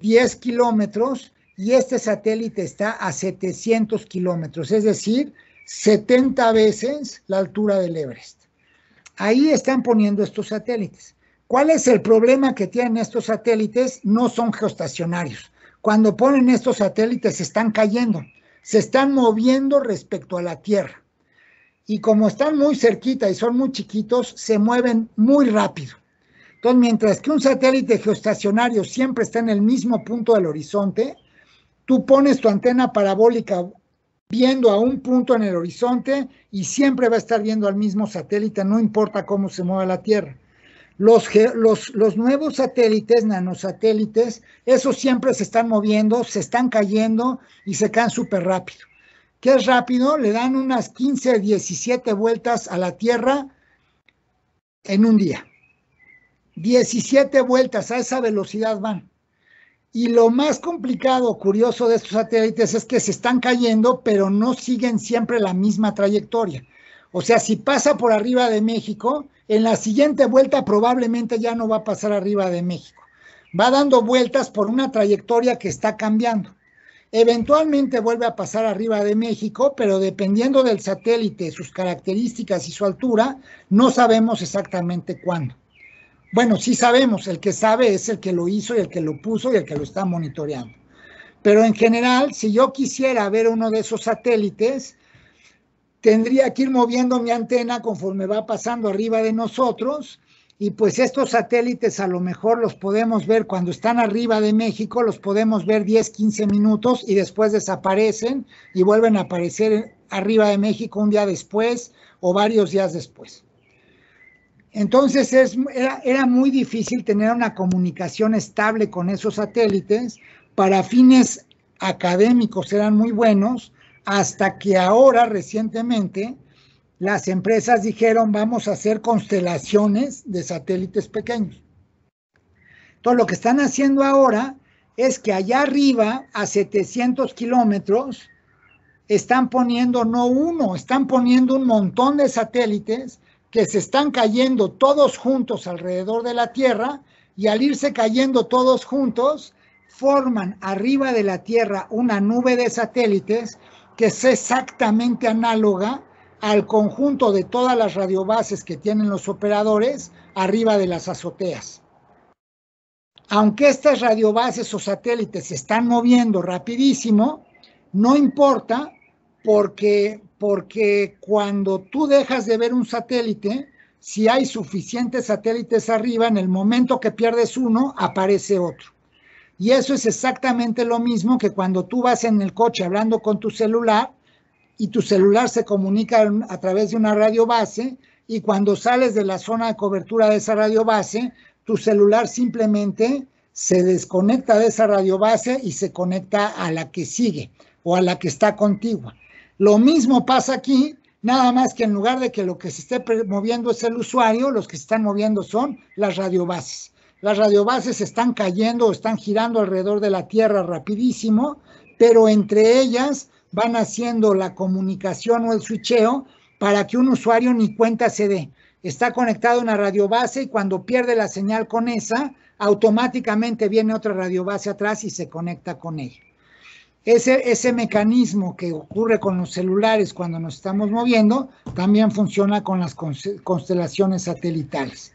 10 kilómetros y este satélite está a 700 kilómetros, es decir, 70 veces la altura del Everest. Ahí están poniendo estos satélites. ¿Cuál es el problema que tienen estos satélites? No son geostacionarios. Cuando ponen estos satélites se están cayendo, se están moviendo respecto a la Tierra. Y como están muy cerquita y son muy chiquitos, se mueven muy rápido. Entonces, mientras que un satélite geoestacionario siempre está en el mismo punto del horizonte, tú pones tu antena parabólica viendo a un punto en el horizonte y siempre va a estar viendo al mismo satélite, no importa cómo se mueva la Tierra. Los, los, nuevos satélites, nanosatélites, esos siempre se están moviendo, se están cayendo y se caen súper rápido. ¿Qué es rápido? Le dan unas 15, 17 vueltas a la Tierra en un día. 17 vueltas a esa velocidad van. Y lo más complicado, curioso de estos satélites es que se están cayendo, pero no siguen siempre la misma trayectoria. O sea, si pasa por arriba de México, en la siguiente vuelta probablemente ya no va a pasar arriba de México. Va dando vueltas por una trayectoria que está cambiando. Eventualmente vuelve a pasar arriba de México, pero dependiendo del satélite, sus características y su altura, no sabemos exactamente cuándo. Bueno, sí sabemos, el que sabe es el que lo hizo y el que lo puso y el que lo está monitoreando. Pero en general, si yo quisiera ver uno de esos satélites, tendría que ir moviendo mi antena conforme va pasando arriba de nosotros. Y pues estos satélites a lo mejor los podemos ver cuando están arriba de México, los podemos ver 10, 15 minutos y después desaparecen y vuelven a aparecer arriba de México un día después o varios días después. Entonces era, era, muy difícil tener una comunicación estable con esos satélites. Para fines académicos eran muy buenos, hasta que ahora recientemente las empresas dijeron vamos a hacer constelaciones de satélites pequeños. Entonces lo que están haciendo ahora es que allá arriba, a 700 kilómetros, están poniendo no uno, están poniendo un montón de satélites que se están cayendo todos juntos alrededor de la Tierra y al irse cayendo todos juntos, forman arriba de la Tierra una nube de satélites que es exactamente análoga al conjunto de todas las radiobases que tienen los operadores arriba de las azoteas. Aunque estas radiobases o satélites se están moviendo rapidísimo, no importa porque porque cuando tú dejas de ver un satélite, si hay suficientes satélites arriba, en el momento que pierdes uno, aparece otro. Y eso es exactamente lo mismo que cuando tú vas en el coche hablando con tu celular y tu celular se comunica a través de una radio base y cuando sales de la zona de cobertura de esa radio base, tu celular simplemente se desconecta de esa radio base y se conecta a la que sigue o a la que está contigua. Lo mismo pasa aquí, nada más que en lugar de que lo que se esté moviendo es el usuario, los que se están moviendo son las radiobases. Las radiobases están cayendo o están girando alrededor de la Tierra rapidísimo, pero entre ellas van haciendo la comunicación o el switcheo para que un usuario ni cuenta se dé. Está conectado a una radiobase y cuando pierde la señal con esa, automáticamente viene otra radiobase atrás y se conecta con ella. Ese, ese mecanismo que ocurre con los celulares cuando nos estamos moviendo, también funciona con las constelaciones satelitales.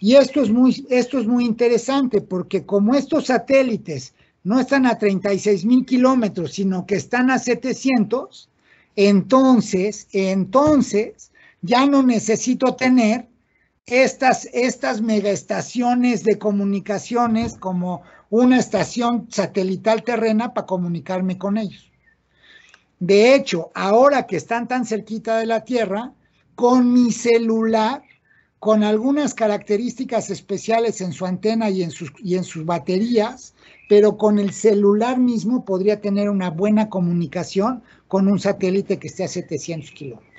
Y esto es muy, esto es muy interesante porque como estos satélites no están a 36 mil kilómetros, sino que están a 700, entonces, entonces, ya no necesito tener estas, estas megaestaciones de comunicaciones como una estación satelital terrena para comunicarme con ellos. De hecho, ahora que están tan cerquita de la Tierra, con mi celular, con algunas características especiales en su antena y en sus, y en sus baterías, pero con el celular mismo podría tener una buena comunicación con un satélite que esté a 700 kilómetros.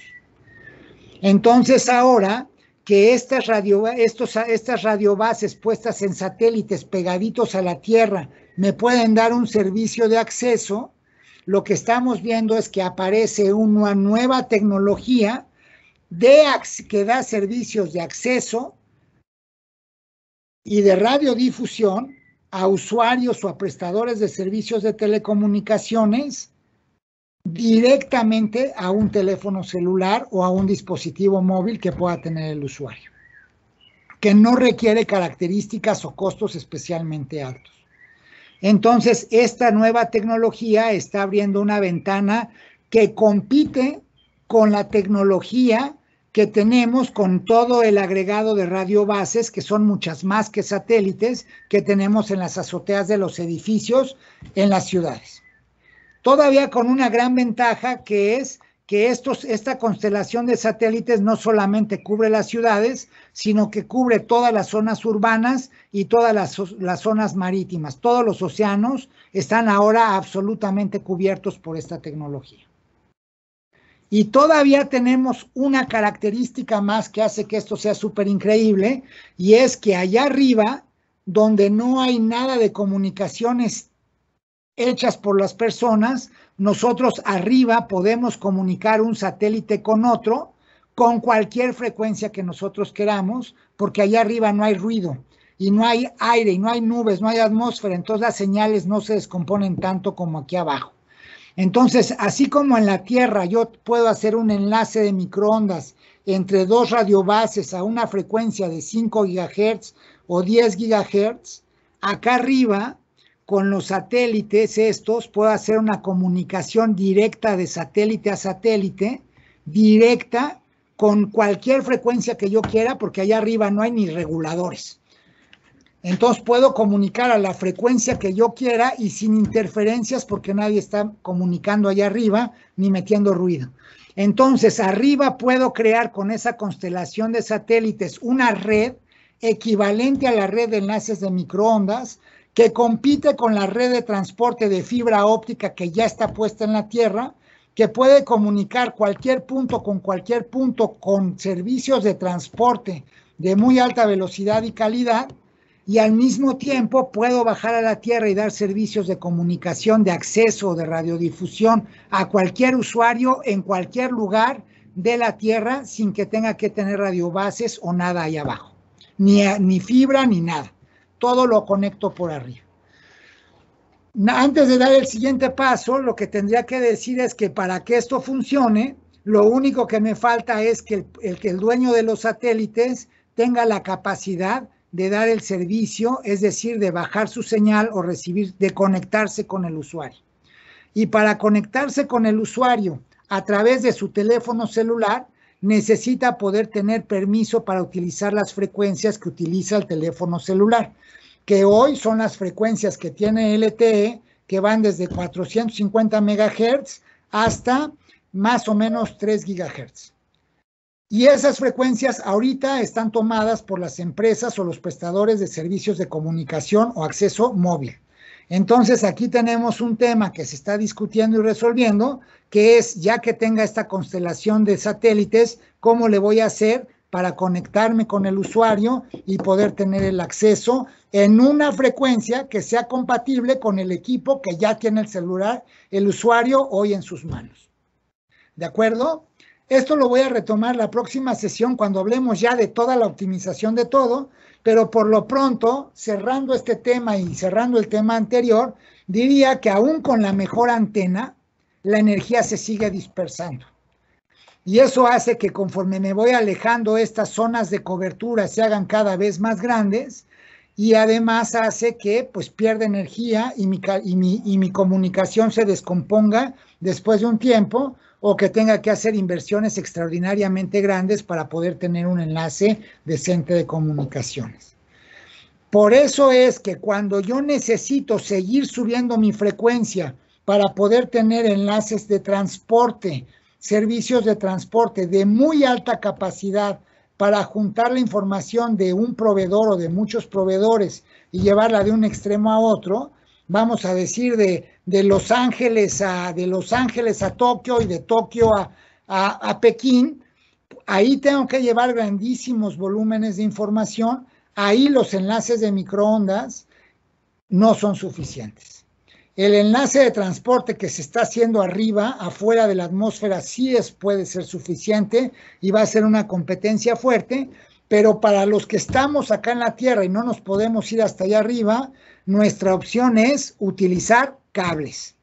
Entonces ahora que estas, radio, estos, estas radiobases puestas en satélites pegaditos a la Tierra me pueden dar un servicio de acceso, lo que estamos viendo es que aparece una nueva tecnología de, que da servicios de acceso y de radiodifusión a usuarios o a prestadores de servicios de telecomunicaciones directamente a un teléfono celular o a un dispositivo móvil que pueda tener el usuario, que no requiere características o costos especialmente altos. Entonces, esta nueva tecnología está abriendo una ventana que compite con la tecnología que tenemos con todo el agregado de radiobases, que son muchas más que satélites, que tenemos en las azoteas de los edificios en las ciudades todavía con una gran ventaja que es que esta constelación de satélites no solamente cubre las ciudades, sino que cubre todas las zonas urbanas y todas las, zonas marítimas. Todos los océanos están ahora absolutamente cubiertos por esta tecnología. Y todavía tenemos una característica más que hace que esto sea súper increíble, y es que allá arriba, donde no hay nada de comunicaciones hechas por las personas, nosotros arriba podemos comunicar un satélite con otro con cualquier frecuencia que nosotros queramos, porque allá arriba no hay ruido y no hay aire y no hay nubes, no hay atmósfera, entonces las señales no se descomponen tanto como aquí abajo. Entonces, así como en la Tierra yo puedo hacer un enlace de microondas entre dos radiobases a una frecuencia de 5 GHz o 10 GHz, acá arriba con los satélites estos puedo hacer una comunicación directa de satélite a satélite, directa, con cualquier frecuencia que yo quiera, porque allá arriba no hay ni reguladores. Entonces puedo comunicar a la frecuencia que yo quiera y sin interferencias porque nadie está comunicando allá arriba ni metiendo ruido. Entonces arriba puedo crear con esa constelación de satélites una red equivalente a la red de enlaces de microondas que compite con la red de transporte de fibra óptica que ya está puesta en la Tierra, que puede comunicar cualquier punto con cualquier punto con servicios de transporte de muy alta velocidad y calidad, y al mismo tiempo puedo bajar a la Tierra y dar servicios de comunicación, de acceso de radiodifusión a cualquier usuario en cualquier lugar de la Tierra sin que tenga que tener radiobases o nada ahí abajo, ni, ni fibra ni nada todo lo conecto por arriba. Antes de dar el siguiente paso, lo que tendría que decir es que para que esto funcione, lo único que me falta es que el, que el dueño de los satélites tenga la capacidad de dar el servicio, es decir, de bajar su señal o recibir, de conectarse con el usuario. Y para conectarse con el usuario a través de su teléfono celular, necesita poder tener permiso para utilizar las frecuencias que utiliza el teléfono celular, que hoy son las frecuencias que tiene LTE, que van desde 450 MHz hasta más o menos 3 GHz. Y esas frecuencias ahorita están tomadas por las empresas o los prestadores de servicios de comunicación o acceso móvil. Entonces aquí tenemos un tema que se está discutiendo y resolviendo, que es ya que tenga esta constelación de satélites, ¿cómo le voy a hacer para conectarme con el usuario y poder tener el acceso en una frecuencia que sea compatible con el equipo que ya tiene el celular, el usuario hoy en sus manos? ¿De acuerdo? Esto lo voy a retomar la próxima sesión cuando hablemos ya de toda la optimización de todo, pero por lo pronto, cerrando este tema y cerrando el tema anterior, diría que aún con la mejor antena, la energía se sigue dispersando. Y eso hace que conforme me voy alejando, estas zonas de cobertura se hagan cada vez más grandes y además hace que pues pierda energía y y mi comunicación se descomponga después de un tiempo o que tenga que hacer inversiones extraordinariamente grandes para poder tener un enlace decente de comunicaciones. Por eso es que cuando yo necesito seguir subiendo mi frecuencia para poder tener enlaces de transporte, servicios de transporte de muy alta capacidad para juntar la información de un proveedor o de muchos proveedores y llevarla de un extremo a otro, vamos a decir, de, de Los Ángeles a de Los Ángeles a Tokio y de Tokio a, a, a Pekín, ahí tengo que llevar grandísimos volúmenes de información, ahí los enlaces de microondas no son suficientes. El enlace de transporte que se está haciendo arriba, afuera de la atmósfera, sí es, puede ser suficiente y va a ser una competencia fuerte, pero para los que estamos acá en la Tierra y no nos podemos ir hasta allá arriba, nuestra opción es utilizar cables.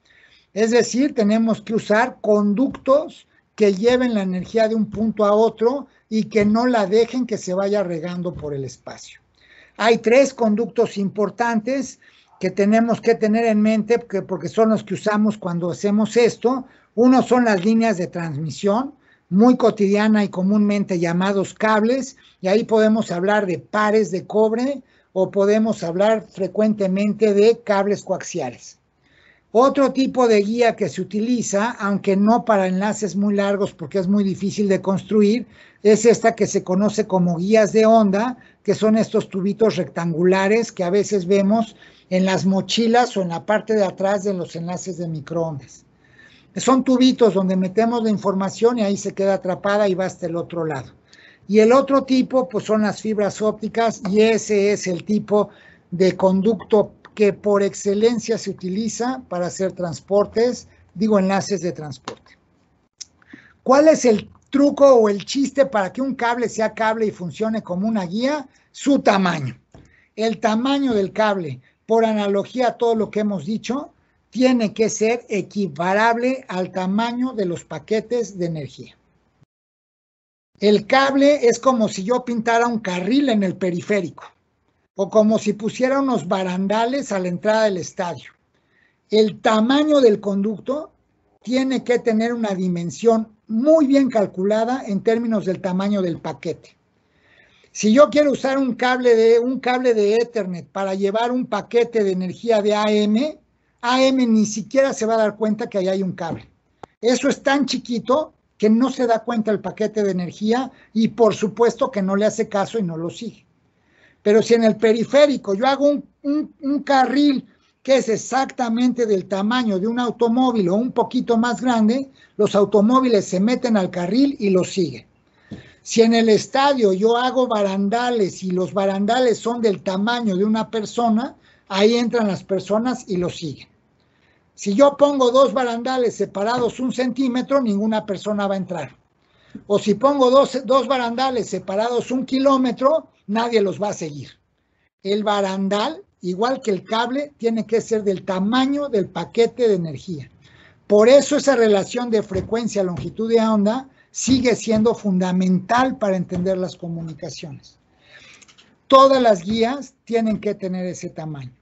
Es decir, tenemos que usar conductos que lleven la energía de un punto a otro y que no la dejen que se vaya regando por el espacio. Hay tres conductos importantes que tenemos que tener en mente porque, son los que usamos cuando hacemos esto. Uno son las líneas de transmisión, muy cotidiana y comúnmente llamados cables, y ahí podemos hablar de pares de cobre, o podemos hablar frecuentemente de cables coaxiales. Otro tipo de guía que se utiliza, aunque no para enlaces muy largos porque es muy difícil de construir, es esta que se conoce como guías de onda, que son estos tubitos rectangulares que a veces vemos en las mochilas o en la parte de atrás de los enlaces de microondas. Son tubitos donde metemos la información y ahí se queda atrapada y va hasta el otro lado. Y el otro tipo, pues son las fibras ópticas y ese es el tipo de conducto que por excelencia se utiliza para hacer transportes, digo enlaces de transporte. ¿Cuál es el truco o el chiste para que un cable sea cable y funcione como una guía? Su tamaño. El tamaño del cable, por analogía a todo lo que hemos dicho, tiene que ser equiparable al tamaño de los paquetes de energía. El cable es como si yo pintara un carril en el periférico o como si pusiera unos barandales a la entrada del estadio. El tamaño del conducto tiene que tener una dimensión muy bien calculada en términos del tamaño del paquete. Si yo quiero usar un cable de un cable de Ethernet para llevar un paquete de energía de AM, AM ni siquiera se va a dar cuenta que ahí hay un cable. Eso es tan chiquito que no se da cuenta el paquete de energía y por supuesto que no le hace caso y no lo sigue. Pero si en el periférico yo hago un, un carril que es exactamente del tamaño de un automóvil o un poquito más grande, los automóviles se meten al carril y lo siguen. Si en el estadio yo hago barandales y los barandales son del tamaño de una persona, ahí entran las personas y lo siguen. Si yo pongo dos barandales separados un centímetro, ninguna persona va a entrar. O si pongo dos, barandales separados un kilómetro, nadie los va a seguir. El barandal, igual que el cable, tiene que ser del tamaño del paquete de energía. Por eso esa relación de frecuencia, longitud de onda sigue siendo fundamental para entender las comunicaciones. Todas las guías tienen que tener ese tamaño.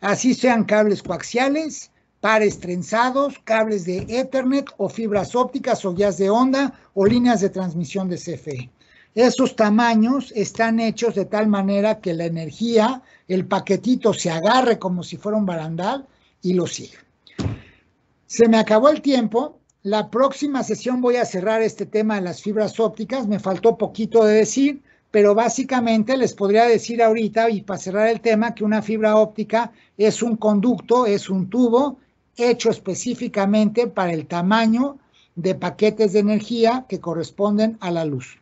Así sean cables coaxiales, pares trenzados, cables de Ethernet o fibras ópticas o guías de onda o líneas de transmisión de CFE. Esos tamaños están hechos de tal manera que la energía, el paquetito se agarre como si fuera un barandal y lo siga. Se me acabó el tiempo. La próxima sesión voy a cerrar este tema de las fibras ópticas. Me faltó poquito de decir, pero básicamente les podría decir ahorita y para cerrar el tema que una fibra óptica es un conducto, es un tubo hecho específicamente para el tamaño de paquetes de energía que corresponden a la luz,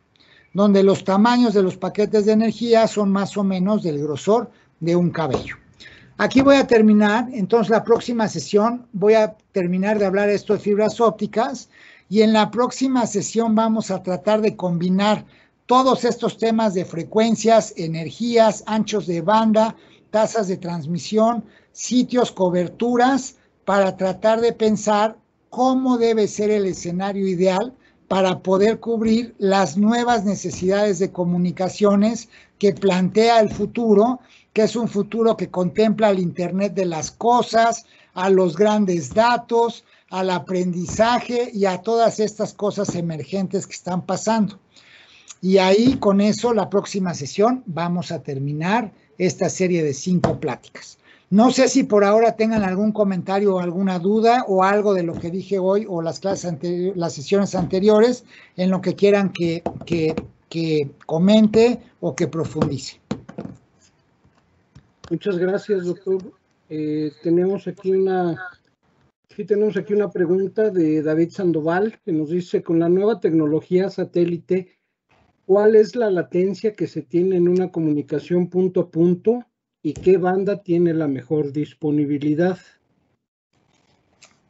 donde los tamaños de los paquetes de energía son más o menos del grosor de un cabello. Aquí voy a terminar, entonces la próxima sesión voy a terminar de hablar esto de fibras ópticas y en la próxima sesión vamos a tratar de combinar todos estos temas de frecuencias, energías, anchos de banda, tasas de transmisión, sitios, coberturas, para tratar de pensar cómo debe ser el escenario ideal para poder cubrir las nuevas necesidades de comunicaciones que plantea el futuro, que es un futuro que contempla al Internet de las Cosas, a los grandes datos, al aprendizaje y a todas estas cosas emergentes que están pasando. Y ahí con eso, la próxima sesión, vamos a terminar esta serie de cinco pláticas. No sé si por ahora tengan algún comentario o alguna duda o algo de lo que dije hoy o las clases anteriores, las sesiones anteriores, en lo que quieran que, que, que comente o que profundice. Muchas gracias, doctor. Eh, tenemos aquí una sí, tenemos aquí una pregunta de David Sandoval que nos dice con la nueva tecnología satélite, ¿cuál es la latencia que se tiene en una comunicación punto a punto? y qué banda tiene la mejor disponibilidad?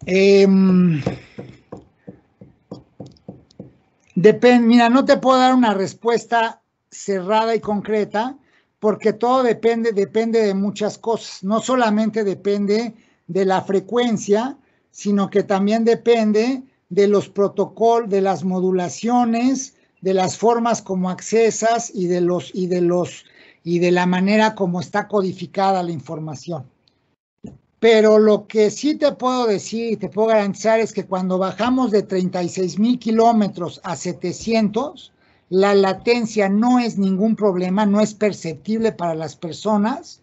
Em, depende, mira, no te puedo dar una respuesta cerrada y concreta, porque todo depende, depende de muchas cosas. No solamente depende de la frecuencia, sino que también depende de los protocolos, de las modulaciones, de las formas como accesas y de los y de los y de la manera como está codificada la información. Pero lo que sí te puedo decir y te puedo garantizar es que cuando bajamos de 36 mil kilómetros a 700, la latencia no es ningún problema, no es perceptible para las personas,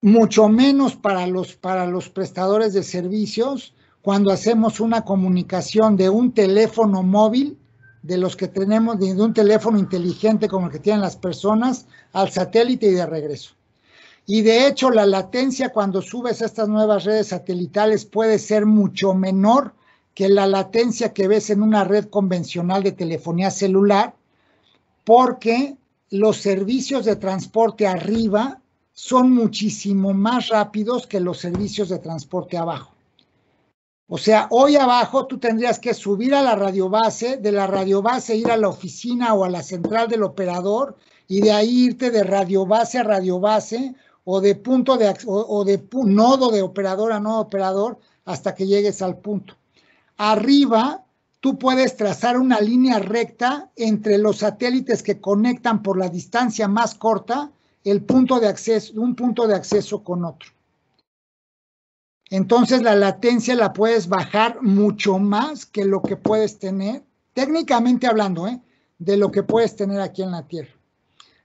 mucho menos para los, para los prestadores de servicios cuando hacemos una comunicación de un teléfono móvil de los que tenemos desde un teléfono inteligente como el que tienen las personas al satélite y de regreso. Y de hecho, la latencia cuando subes a estas nuevas redes satelitales puede ser mucho menor que la latencia que ves en una red convencional de telefonía celular, porque los servicios de transporte arriba son muchísimo más rápidos que los servicios de transporte abajo. O sea, hoy abajo tú tendrías que subir a la radiobase, de la radiobase ir a la oficina o a la central del operador y de ahí irte de radiobase a radiobase o de punto de o, o de nodo de operador a nodo operador hasta que llegues al punto. Arriba tú puedes trazar una línea recta entre los satélites que conectan por la distancia más corta el punto de acceso, un punto de acceso con otro. Entonces la latencia la puedes bajar mucho más que lo que puedes tener, técnicamente hablando, ¿eh? de lo que puedes tener aquí en la Tierra.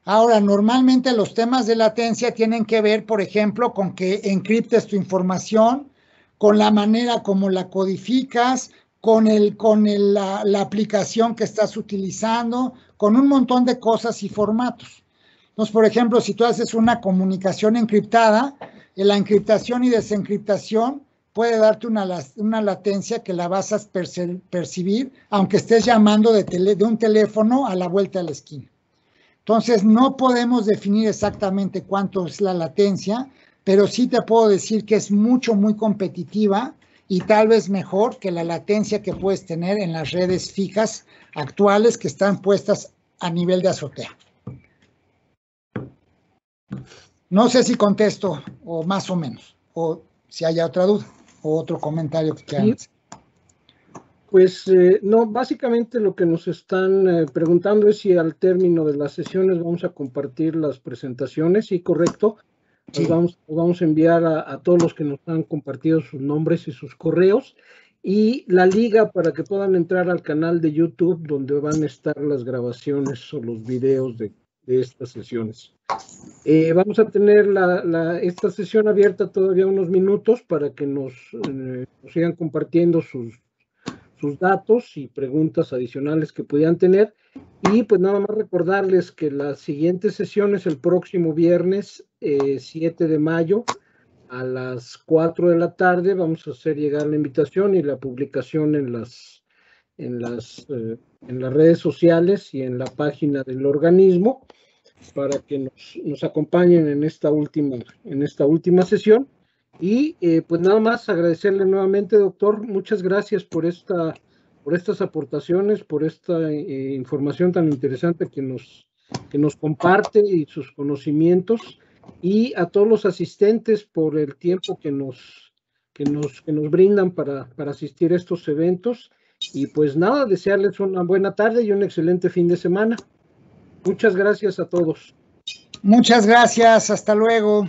Ahora, normalmente los temas de latencia tienen que ver, por ejemplo, con que encriptes tu información, con la manera como la codificas, con, el, con la, la, aplicación que estás utilizando, con un montón de cosas y formatos. Entonces, por ejemplo, si tú haces una comunicación encriptada, la encriptación y desencriptación puede darte una, latencia que la vas a percibir, aunque estés llamando de, de un teléfono a la vuelta de la esquina. Entonces, no podemos definir exactamente cuánto es la latencia, pero sí te puedo decir que es mucho, muy competitiva y tal vez mejor que la latencia que puedes tener en las redes fijas actuales que están puestas a nivel de azotea. No sé si contesto, o más o menos, o si haya otra duda, o otro comentario que quieran Pues eh, no, básicamente lo que nos están eh, preguntando es si al término de las sesiones vamos a compartir las presentaciones, sí, correcto. vamos, vamos, a enviar a, a, todos los que nos han compartido sus nombres y sus correos y la liga para que puedan entrar al canal de YouTube donde van a estar las grabaciones o los videos de de estas sesiones. Eh, vamos a tener la, esta sesión abierta todavía unos minutos para que eh, nos, sigan compartiendo sus, sus, datos y preguntas adicionales que pudieran tener. Y pues nada más recordarles que la siguiente sesión es el próximo viernes 7 eh, de mayo a las 4 de la tarde. Vamos a hacer llegar la invitación y la publicación en las, en las en las redes sociales y en la página del organismo para que nos, acompañen en esta última, en esta última sesión. Y eh, pues nada más agradecerle nuevamente, doctor, muchas gracias por, esta, por estas aportaciones, por esta eh, información tan interesante que nos, que nos comparte y sus conocimientos, y a todos los asistentes por el tiempo que nos, que nos, que nos brindan para, para asistir a estos eventos. Y pues nada, desearles una buena tarde y un excelente fin de semana. Muchas gracias a todos. Muchas gracias, hasta luego.